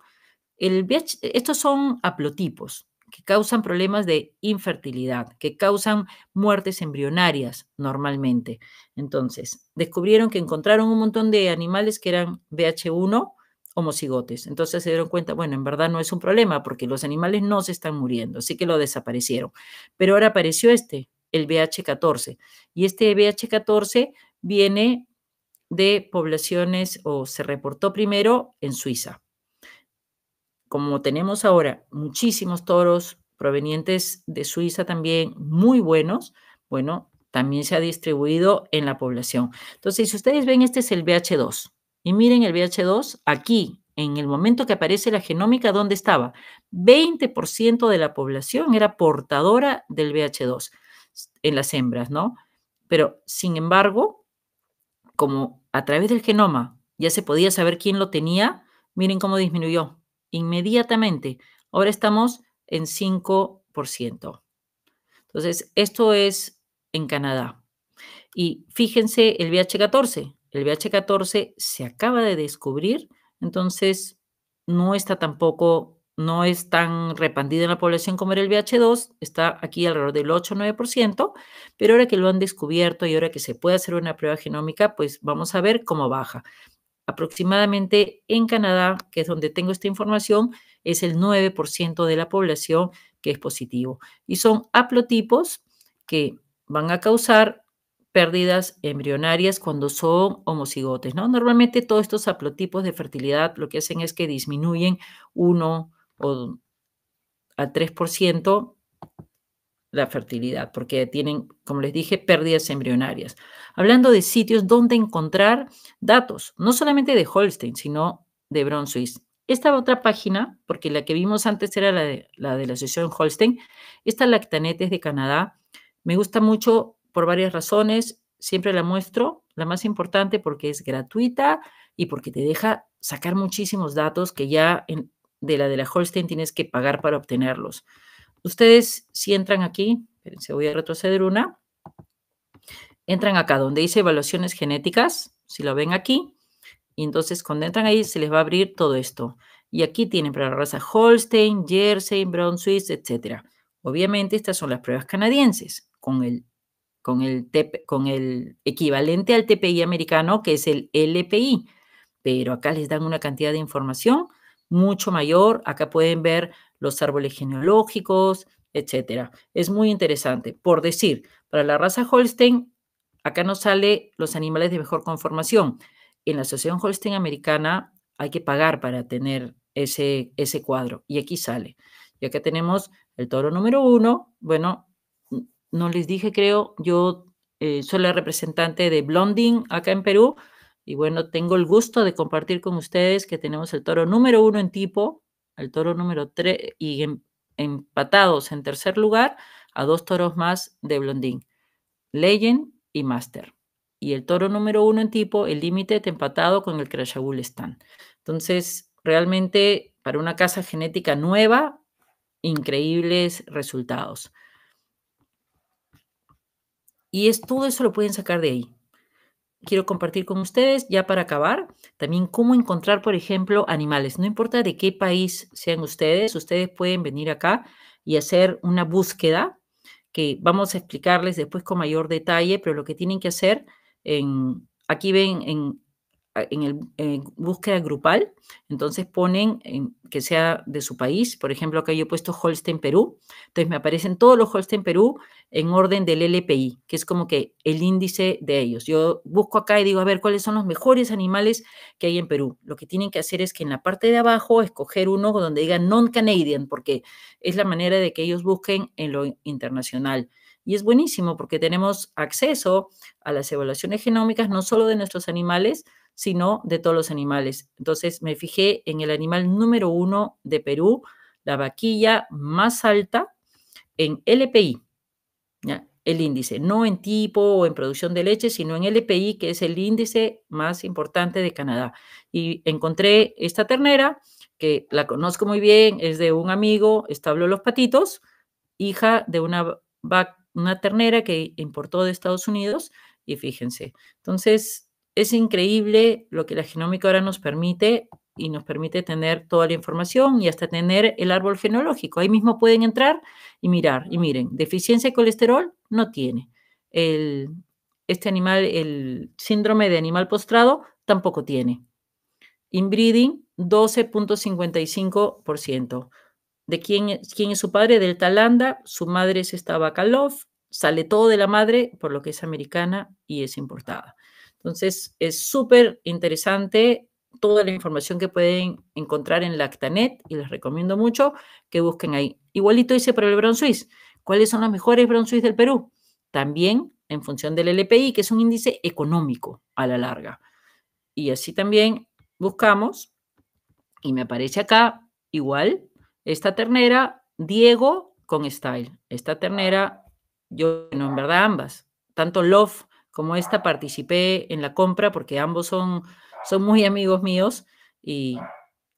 el e, estos son aplotipos que causan problemas de infertilidad, que causan muertes embrionarias normalmente. Entonces, descubrieron que encontraron un montón de animales que eran bh 1 homocigotes. Entonces se dieron cuenta, bueno, en verdad no es un problema porque los animales no se están muriendo, así que lo desaparecieron. Pero ahora apareció este, el bh 14 y este bh 14 viene de poblaciones o se reportó primero en Suiza. Como tenemos ahora muchísimos toros provenientes de Suiza también muy buenos, bueno, también se ha distribuido en la población. Entonces, si ustedes ven, este es el BH2. Y miren el BH2 aquí, en el momento que aparece la genómica, ¿dónde estaba? 20% de la población era portadora del BH2 en las hembras, ¿no? Pero, sin embargo, como a través del genoma ya se podía saber quién lo tenía, miren cómo disminuyó inmediatamente. Ahora estamos en 5%. Entonces, esto es en Canadá. Y fíjense el VH14. El VH14 se acaba de descubrir, entonces no está tampoco no es tan repandido en la población como era el VH2, está aquí alrededor del 8 o 9%, pero ahora que lo han descubierto y ahora que se puede hacer una prueba genómica, pues vamos a ver cómo baja. Aproximadamente en Canadá, que es donde tengo esta información, es el 9% de la población que es positivo. Y son haplotipos que van a causar pérdidas embrionarias cuando son homocigotes, ¿no? Normalmente todos estos haplotipos de fertilidad lo que hacen es que disminuyen uno o al 3% la fertilidad, porque tienen, como les dije, pérdidas embrionarias. Hablando de sitios donde encontrar datos, no solamente de Holstein, sino de Brown Swiss. Esta otra página, porque la que vimos antes era la de la, asociación Holstein, esta es de Canadá, me gusta mucho por varias razones, siempre la muestro, la más importante porque es gratuita y porque te deja sacar muchísimos datos que ya en, de la de la Holstein tienes que pagar para obtenerlos. Ustedes si entran aquí, se voy a retroceder una, entran acá donde dice evaluaciones genéticas, si lo ven aquí, y entonces cuando entran ahí se les va a abrir todo esto. Y aquí tienen para la raza Holstein, Jersey, Brown Swiss, etc. Obviamente estas son las pruebas canadienses con el, con el, con el equivalente al TPI americano que es el LPI. Pero acá les dan una cantidad de información mucho mayor. Acá pueden ver los árboles genealógicos, etcétera. Es muy interesante. Por decir, para la raza Holstein, acá no sale los animales de mejor conformación. En la Asociación Holstein Americana hay que pagar para tener ese, ese cuadro. Y aquí sale. Y acá tenemos el toro número uno. Bueno, no les dije, creo, yo eh, soy la representante de Blondin acá en Perú. Y bueno, tengo el gusto de compartir con ustedes que tenemos el toro número uno en tipo, el toro número tres y em, empatados en tercer lugar a dos toros más de Blondín, Legend y Master. Y el toro número uno en tipo, el límite empatado con el Crashabul están. Entonces, realmente para una casa genética nueva, increíbles resultados. Y es, todo eso lo pueden sacar de ahí quiero compartir con ustedes, ya para acabar, también cómo encontrar, por ejemplo, animales. No importa de qué país sean ustedes, ustedes pueden venir acá y hacer una búsqueda que vamos a explicarles después con mayor detalle, pero lo que tienen que hacer, en, aquí ven en en el búsqueda grupal, entonces ponen en, que sea de su país, por ejemplo, acá yo he puesto Holstein Perú, entonces me aparecen todos los Holstein Perú en orden del LPI, que es como que el índice de ellos. Yo busco acá y digo, a ver, ¿cuáles son los mejores animales que hay en Perú? Lo que tienen que hacer es que en la parte de abajo escoger uno donde diga non-Canadian, porque es la manera de que ellos busquen en lo internacional. Y es buenísimo porque tenemos acceso a las evaluaciones genómicas no solo de nuestros animales, sino de todos los animales. Entonces me fijé en el animal número uno de Perú, la vaquilla más alta en LPI, ¿ya? el índice, no en tipo o en producción de leche, sino en LPI, que es el índice más importante de Canadá. Y encontré esta ternera, que la conozco muy bien, es de un amigo, establo Los Patitos, hija de una, una ternera que importó de Estados Unidos, y fíjense. Entonces, es increíble lo que la genómica ahora nos permite y nos permite tener toda la información y hasta tener el árbol genológico. Ahí mismo pueden entrar y mirar. Y miren, deficiencia de colesterol no tiene. El, este animal, el síndrome de animal postrado, tampoco tiene. Inbreeding, 12.55%. ¿De quién, es, quién es su padre? Del Talanda. Su madre es esta Love, Sale todo de la madre, por lo que es americana y es importada. Entonces, es súper interesante toda la información que pueden encontrar en Lactanet y les recomiendo mucho que busquen ahí. Igualito hice para el bron ¿Cuáles son los mejores bron del Perú? También en función del LPI, que es un índice económico a la larga. Y así también buscamos, y me aparece acá igual, esta ternera, Diego con Style. Esta ternera, yo, no, en verdad ambas, tanto Love como esta participé en la compra porque ambos son, son muy amigos míos y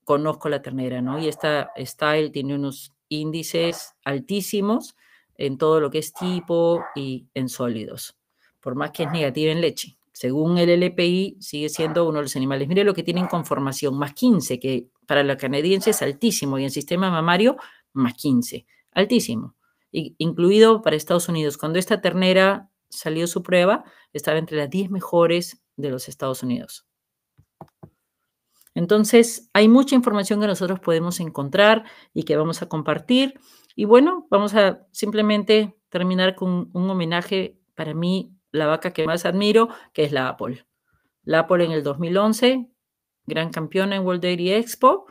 conozco la ternera, ¿no? Y esta Style tiene unos índices altísimos en todo lo que es tipo y en sólidos, por más que es negativa en leche. Según el LPI, sigue siendo uno de los animales. Mire lo que tienen con formación, más 15, que para la canadiense es altísimo, y en sistema mamario, más 15, altísimo, incluido para Estados Unidos. Cuando esta ternera salió su prueba, estaba entre las 10 mejores de los Estados Unidos. Entonces, hay mucha información que nosotros podemos encontrar y que vamos a compartir. Y bueno, vamos a simplemente terminar con un homenaje para mí, la vaca que más admiro, que es la Apple. La Apple en el 2011, gran campeona en World Dairy Expo,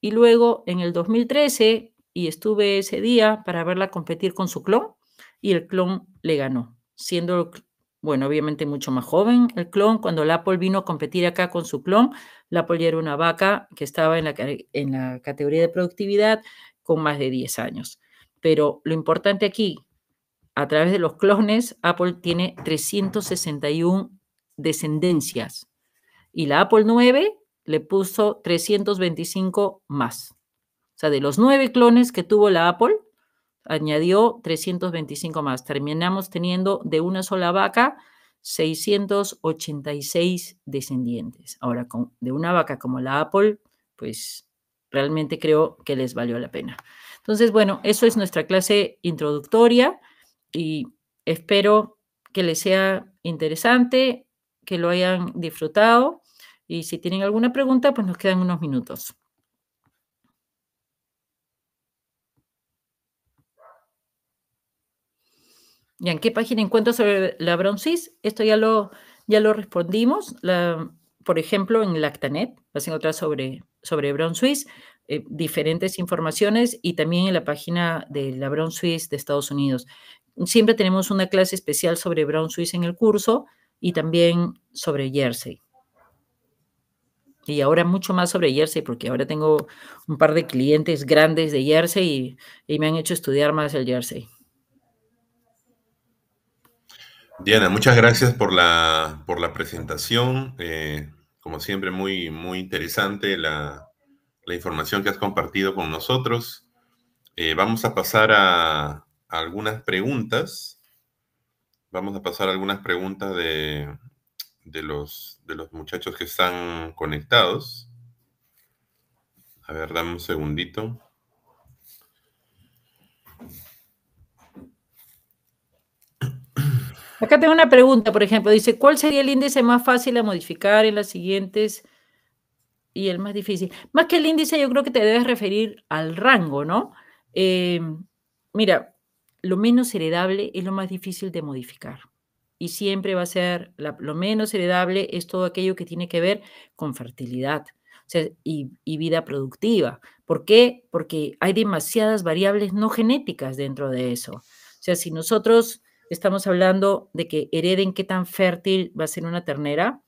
y luego en el 2013, y estuve ese día para verla competir con su clon, y el clon le ganó siendo, bueno, obviamente mucho más joven el clon. Cuando la Apple vino a competir acá con su clon, la Apple ya era una vaca que estaba en la, en la categoría de productividad con más de 10 años. Pero lo importante aquí, a través de los clones, Apple tiene 361 descendencias y la Apple 9 le puso 325 más. O sea, de los nueve clones que tuvo la Apple, añadió 325 más. Terminamos teniendo de una sola vaca 686 descendientes. Ahora, con, de una vaca como la Apple, pues realmente creo que les valió la pena. Entonces, bueno, eso es nuestra clase introductoria y espero que les sea interesante, que lo hayan disfrutado y si tienen alguna pregunta, pues nos quedan unos minutos. ¿Y en qué página encuentro sobre la broncis? Esto ya lo, ya lo respondimos. por ejemplo, en Lactanet vas a encontrar sobre, sobre Brown eh, diferentes informaciones y también en la página de la Brown de Estados Unidos. Siempre tenemos una clase especial sobre Brown en el curso y también sobre Jersey. Y ahora mucho más sobre Jersey, porque ahora tengo un par de clientes grandes de Jersey y me han hecho estudiar más el Jersey. Diana, muchas gracias por la, por la presentación. Eh, como siempre, muy, muy interesante la, información que has compartido con nosotros. Eh, vamos a pasar a, algunas preguntas. Vamos a pasar a algunas preguntas de, de, los, de los muchachos que están conectados. A ver, dame un segundito. Acá tengo una pregunta, por ejemplo, dice, ¿cuál sería el índice más fácil a modificar en las siguientes y el más difícil? Más que el índice, yo creo que te debes referir al rango, ¿no? Em, mira, lo menos heredable es lo más difícil de modificar. Y siempre va a ser, lo menos heredable es todo aquello que tiene que ver con fertilidad y, y vida productiva. ¿Por qué? Porque hay demasiadas variables no genéticas dentro de eso. O sea, si nosotros estamos hablando de que hereden qué tan fértil va a ser una ternera.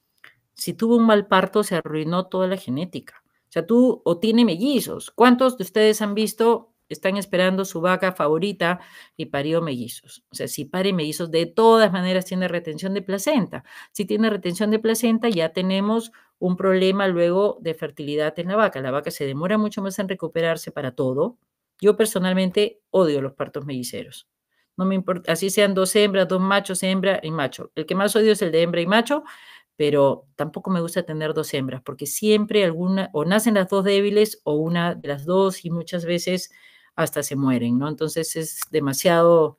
Si tuvo un mal parto, se arruinó toda la genética. O sea, tú o tiene mellizos. ¿Cuántos de ustedes han visto, están esperando su vaca favorita y parió mellizos? O sea, si pare mellizos, de todas maneras tiene retención de placenta. Si tiene retención de placenta, ya tenemos un problema luego de fertilidad en la vaca. La vaca se demora mucho más en recuperarse para todo. Yo personalmente odio los partos melliceros no me importa, así sean dos hembras, dos machos, hembra y macho. El que más odio es el de hembra y macho, pero tampoco me gusta tener dos hembras, porque siempre alguna, o nacen las dos débiles o una de las dos y muchas veces hasta se mueren, ¿no? Entonces es demasiado,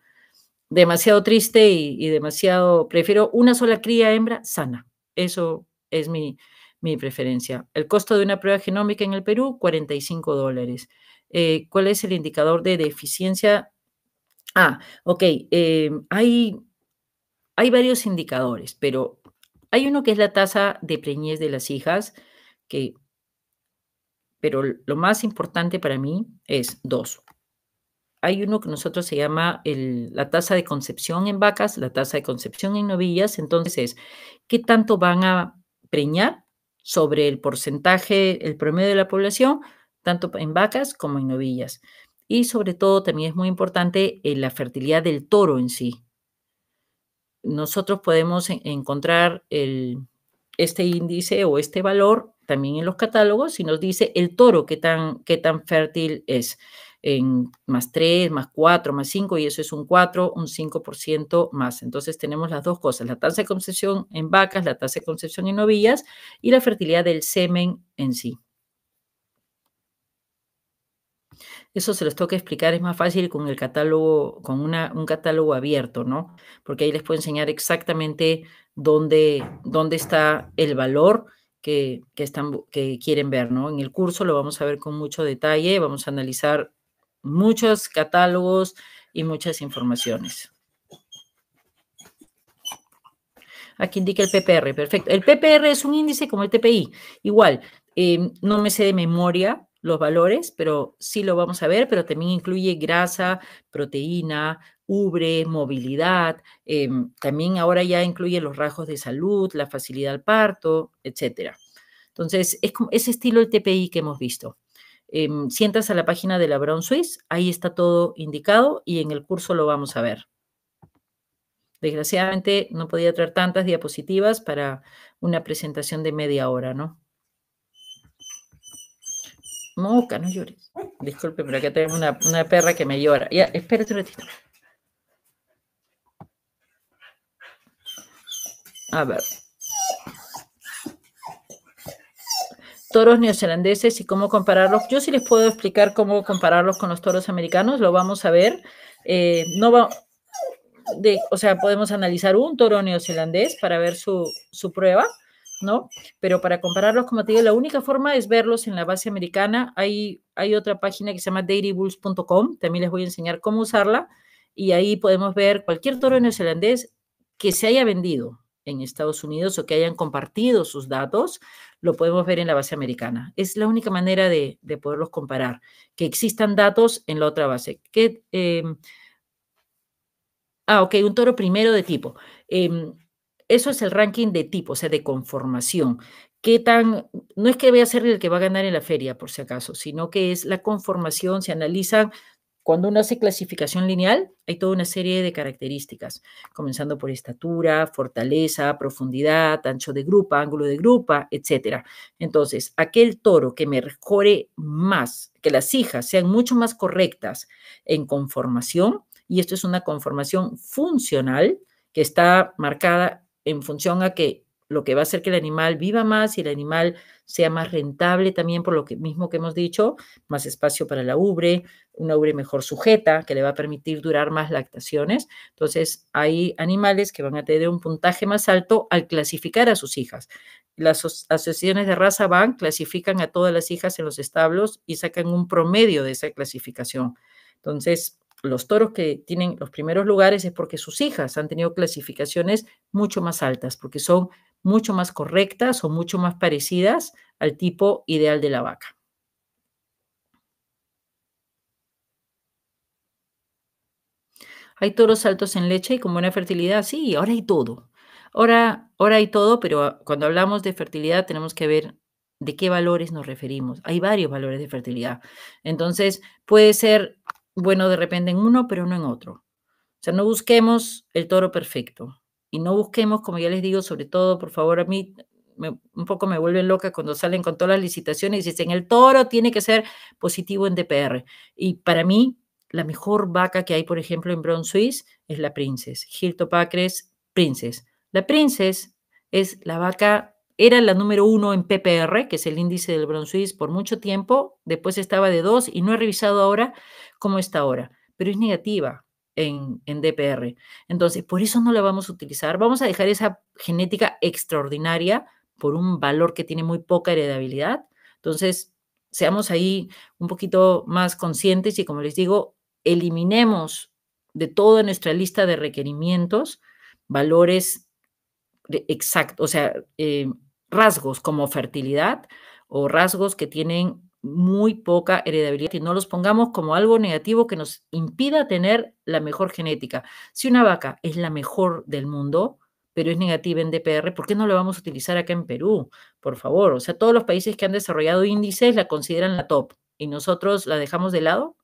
demasiado triste y, demasiado, prefiero una sola cría hembra sana. Eso es mi, mi preferencia. El costo de una prueba genómica en el Perú, 45 dólares. Eh, ¿Cuál es el indicador de deficiencia Ah, ok. Em, hay, varios indicadores, pero hay uno que es la tasa de preñez de las hijas, que, pero lo más importante para mí es dos. Hay uno que nosotros se llama la tasa de concepción en vacas, la tasa de concepción en novillas. Entonces es, ¿qué tanto van a preñar sobre el porcentaje, el promedio de la población, tanto en vacas como en novillas? Y sobre todo también es muy importante eh, la fertilidad del toro en sí. Nosotros podemos encontrar este índice o este valor también en los catálogos y nos dice el toro qué tan, qué tan fértil es. En más 3, más 4, más 5 y eso es un 4, un 5% más. Entonces tenemos las dos cosas, la tasa de concepción en vacas, la tasa de concepción en novillas y la fertilidad del semen en sí. eso se les toca explicar, es más fácil con el catálogo, con un catálogo abierto, ¿no? Porque ahí les puedo enseñar exactamente dónde, dónde está el valor que, están, que quieren ver, ¿no? En el curso lo vamos a ver con mucho detalle, vamos a analizar muchos catálogos y muchas informaciones. Aquí indica el PPR, perfecto. El PPR es un índice como el TPI. Igual, em, no me sé de memoria los valores, pero sí lo vamos a ver, pero también incluye grasa, proteína, ubre, movilidad, em, también ahora ya incluye los rasgos de salud, la facilidad al parto, etc. Entonces, es como ese estilo el TPI que hemos visto. Sientas em, si a la página de la Brown Swiss, ahí está todo indicado y en el curso lo vamos a ver. Desgraciadamente no podía traer tantas diapositivas para una presentación de media hora, ¿no? Moca, no llores. Disculpe, pero aquí tengo una, perra que me llora. Ya, espérate un ratito. A ver. Toros neozelandeses y cómo compararlos. Yo sí les puedo explicar cómo compararlos con los toros americanos, lo vamos a ver. Eh, no va, de, o sea, podemos analizar un toro neozelandés para ver su, su prueba ¿no? Pero para compararlos, como te digo, la única forma es verlos en la base americana. Hay, otra página que se llama dairybulls.com, también les voy a enseñar cómo usarla, y ahí podemos ver cualquier toro neozelandés que se haya vendido en Estados Unidos o que hayan compartido sus datos, lo podemos ver en la base americana. Es la única manera de, poderlos comparar, que existan datos en la otra base. Em? ah, ok, un toro primero de tipo. Em, eso es el ranking de tipo, o sea, de conformación. ¿Qué tan, no es que voy a ser el que va a ganar en la feria, por si acaso, sino que es la conformación, se analiza cuando uno hace clasificación lineal, hay toda una serie de características, comenzando por estatura, fortaleza, profundidad, ancho de grupa, ángulo de grupa, etc. Entonces, aquel toro que mejore más, que las hijas sean mucho más correctas en conformación, y esto es una conformación funcional que está marcada en función a que lo que va a hacer que el animal viva más y el animal sea más rentable también por lo que mismo que hemos dicho, más espacio para la ubre, una ubre mejor sujeta que le va a permitir durar más lactaciones. Entonces, hay animales que van a tener un puntaje más alto al clasificar a sus hijas. Las asociaciones de raza van, clasifican a todas las hijas en los establos y sacan un promedio de esa clasificación. Entonces, los toros que tienen los primeros lugares es porque sus hijas han tenido clasificaciones mucho más altas, porque son mucho más correctas o mucho más parecidas al tipo ideal de la vaca. Hay toros altos en leche y con buena fertilidad, sí, ahora hay todo. Ahora, ahora hay todo, pero ah, cuando hablamos de fertilidad tenemos que ver de qué valores nos referimos. Hay varios valores de fertilidad. Entonces, puede ser bueno de repente en uno, pero no en otro. O sea, no busquemos el toro perfecto y no busquemos, como ya les digo, sobre todo, por favor, a mí un poco me vuelven loca cuando salen con todas las licitaciones y dicen, el toro tiene que ser positivo en DPR. Y para mí, la mejor vaca que hay, por ejemplo, en Brown Swiss es la Princess, Topacres Princess. La Princess es la vaca era la número uno en PPR, que es el índice del Bron por mucho tiempo. Después estaba de dos y no he revisado ahora cómo está ahora, pero es negativa. En, en DPR. Entonces, por eso no la vamos a utilizar. Vamos a dejar esa genética extraordinaria por un valor que tiene muy poca heredabilidad. Entonces, seamos ahí un poquito más conscientes y, como les digo, eliminemos de toda nuestra lista de requerimientos valores exactos, o sea, eh, rasgos como fertilidad o rasgos que tienen muy poca heredabilidad y no los pongamos como algo negativo que nos impida tener la mejor genética. Si una vaca es la mejor del mundo, pero es negativa en DPR, ¿por qué no la vamos a utilizar acá en Perú? Por favor, o sea, todos los países que han desarrollado índices la consideran la top y nosotros la dejamos de lado.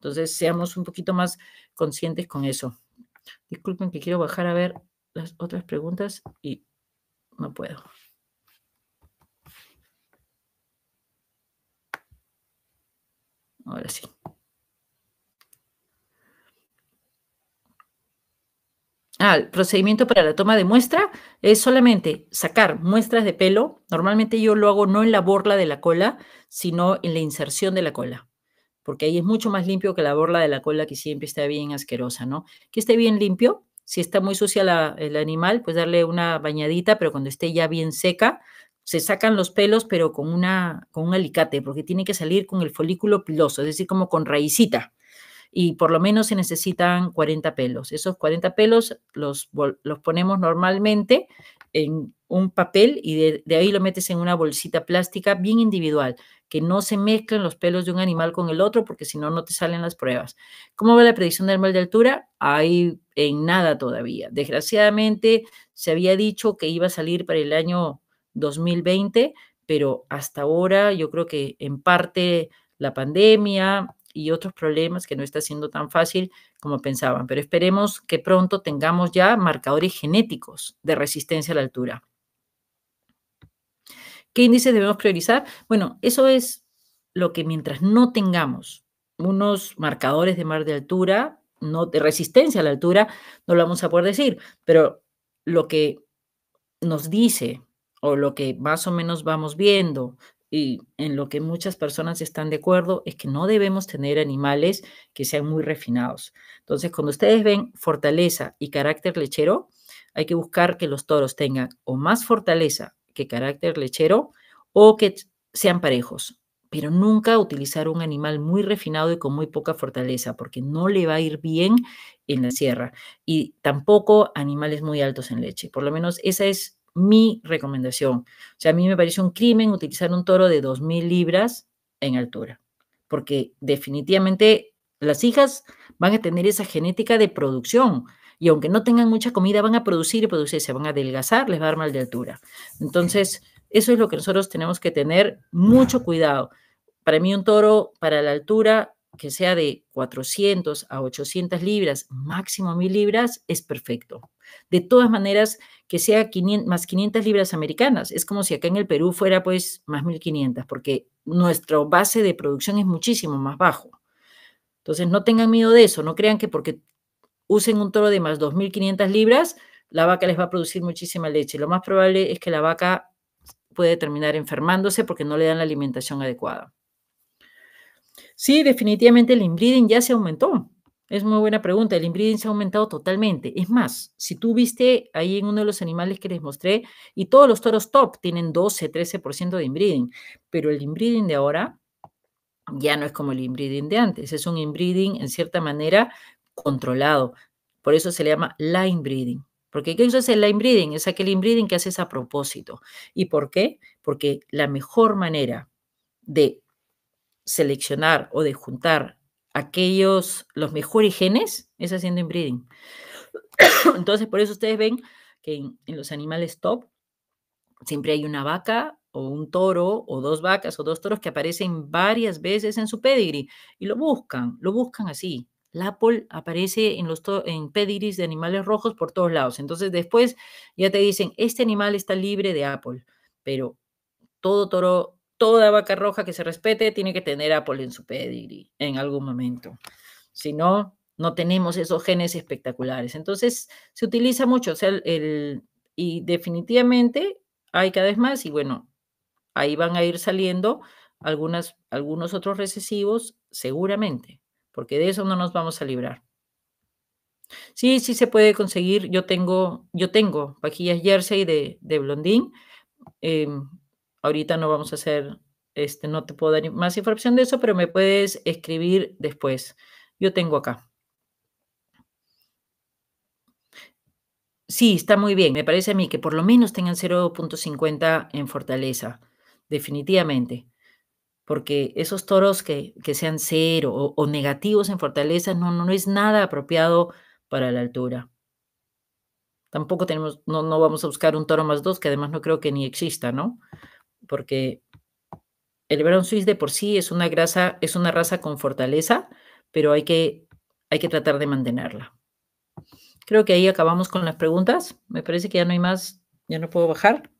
Entonces, seamos un poquito más conscientes con eso. Disculpen que quiero bajar a ver las otras preguntas y no puedo. Ahora sí. Ah, el procedimiento para la toma de muestra es solamente sacar muestras de pelo. Normalmente yo lo hago no en la borla de la cola, sino en la inserción de la cola, porque ahí es mucho más limpio que la borla de la cola que siempre está bien asquerosa, ¿no? Que esté bien limpio. Si está muy sucia el animal, pues darle una bañadita, pero cuando esté ya bien seca, se sacan los pelos, pero con, una, con un alicate, porque tiene que salir con el folículo piloso, es decir, como con raicita. Y por lo menos se necesitan 40 pelos. Esos 40 pelos los, los ponemos normalmente en un papel y de, ahí lo metes en una bolsita plástica bien individual, que no se mezclen los pelos de un animal con el otro, porque si no, no te salen las pruebas. ¿Cómo va la predicción del mal de altura? Ahí en nada todavía. Desgraciadamente, se había dicho que iba a salir para el año 2020, pero hasta ahora yo creo que en parte la pandemia y otros problemas que no está siendo tan fácil como pensaban, pero esperemos que pronto tengamos ya marcadores genéticos de resistencia a la altura. ¿Qué índices debemos priorizar? Bueno, eso es lo que mientras no tengamos unos marcadores de mar de altura, no de resistencia a la altura, no lo vamos a poder decir, pero lo que nos dice o lo que más o menos vamos viendo y en lo que muchas personas están de acuerdo es que no debemos tener animales que sean muy refinados. Entonces, cuando ustedes ven fortaleza y carácter lechero, hay que buscar que los toros tengan o más fortaleza que carácter lechero o que sean parejos, pero nunca utilizar un animal muy refinado y con muy poca fortaleza, porque no le va a ir bien en la sierra. Y tampoco animales muy altos en leche. Por lo menos esa es mi recomendación. O sea, a mí me parece un crimen utilizar un toro de 2.000 libras en altura, porque definitivamente las hijas van a tener esa genética de producción y aunque no tengan mucha comida, van a producir y producir, se van a adelgazar, les va a dar mal de altura. Entonces, eso es lo que nosotros tenemos que tener mucho cuidado. Para mí un toro para la altura que sea de 400 a 800 libras, máximo 1000 libras, es perfecto de todas maneras que sea más 500 libras americanas. Es como si acá en el Perú fuera pues más 1.500, porque nuestra base de producción es muchísimo más bajo. Entonces no tengan miedo de eso, no crean que porque usen un toro de más 2.500 libras, la vaca les va a producir muchísima leche. Lo más probable es que la vaca puede terminar enfermándose porque no le dan la alimentación adecuada. Sí, definitivamente el inbreeding ya se aumentó. Es muy buena pregunta. El inbreeding se ha aumentado totalmente. Es más, si tú viste ahí en uno de los animales que les mostré, y todos los toros top tienen 12, 13% de inbreeding, pero el inbreeding de ahora ya no es como el inbreeding de antes. Es un inbreeding, en cierta manera, controlado. Por eso se le llama line breeding. Porque ¿qué es el line breeding? Es aquel inbreeding que haces a propósito. ¿Y por qué? Porque la mejor manera de seleccionar o de juntar aquellos, los mejores genes, es haciendo inbreeding. Entonces, por eso ustedes ven que en, los animales top siempre hay una vaca o un toro o dos vacas o dos toros que aparecen varias veces en su pedigree y lo buscan, lo buscan así. La Apple aparece en los en pedigrees de animales rojos por todos lados. Entonces después ya te dicen, este animal está libre de Apple, pero todo toro toda vaca roja que se respete tiene que tener Apple en su pedigree en algún momento. Si no, no tenemos esos genes espectaculares. Entonces, se utiliza mucho, sea, el, y definitivamente hay cada vez más, y bueno, ahí van a ir saliendo algunos otros recesivos, seguramente, porque de eso no nos vamos a librar. Sí, sí se puede conseguir. Yo tengo, yo tengo jersey de, blondín. Em, ahorita no vamos a hacer, este, no te puedo dar más información de eso, pero me puedes escribir después. Yo tengo acá. Sí, está muy bien. Me parece a mí que por lo menos tengan 0.50 en fortaleza, definitivamente. Porque esos toros que, sean cero o, negativos en fortaleza no, no, es nada apropiado para la altura. Tampoco tenemos, no, no vamos a buscar un toro más dos, que además no creo que ni exista, ¿no? porque el Brown Swiss de por sí es una grasa, es una raza con fortaleza, pero hay que, hay que tratar de mantenerla. Creo que ahí acabamos con las preguntas. Me parece que ya no hay más, ya no puedo bajar.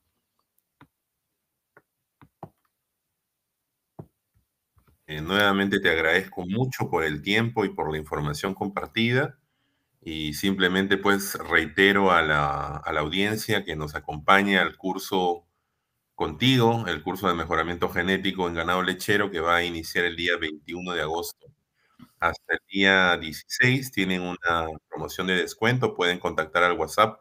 Eh, nuevamente te agradezco mucho por el tiempo y por la información compartida y simplemente pues reitero a la, a la audiencia que nos acompaña al curso contigo el curso de mejoramiento genético en ganado lechero que va a iniciar el día 21 de agosto hasta el día 16. Tienen una promoción de descuento, pueden contactar al WhatsApp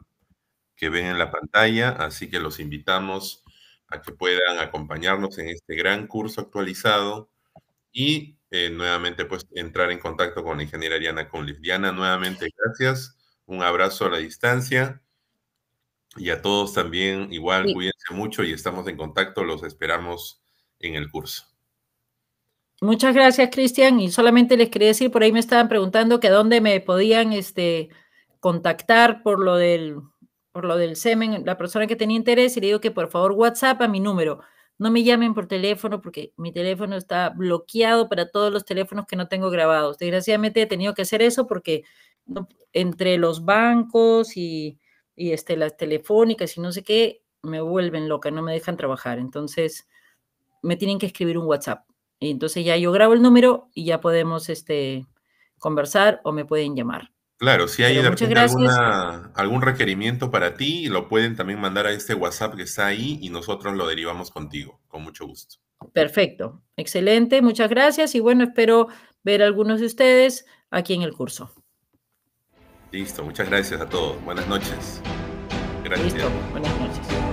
que ven en la pantalla, así que los invitamos a que puedan acompañarnos en este gran curso actualizado y eh, nuevamente pues entrar en contacto con la ingeniera Diana con Diana, nuevamente gracias, un abrazo a la distancia y a todos también, igual, cuídense mucho y estamos en contacto, los esperamos en el curso. Muchas gracias, Cristian. Y solamente les quería decir, por ahí me estaban preguntando que dónde me podían este, contactar por lo del por lo del semen, la persona que tenía interés, y le digo que por favor WhatsApp a mi número. No me llamen por teléfono porque mi teléfono está bloqueado para todos los teléfonos que no tengo grabados. Desgraciadamente he tenido que hacer eso porque entre los bancos y y este, las telefónicas y no sé qué, me vuelven loca, no me dejan trabajar. Entonces, me tienen que escribir un WhatsApp. Y entonces ya yo grabo el número y ya podemos este, conversar o me pueden llamar. Claro, si hay algún requerimiento para ti, lo pueden también mandar a este WhatsApp que está ahí y nosotros lo derivamos contigo, con mucho gusto. Perfecto, excelente, muchas gracias y bueno, espero ver a algunos de ustedes aquí en el curso. Listo, muchas gracias a todos. Buenas noches. Gracias. buenas noches.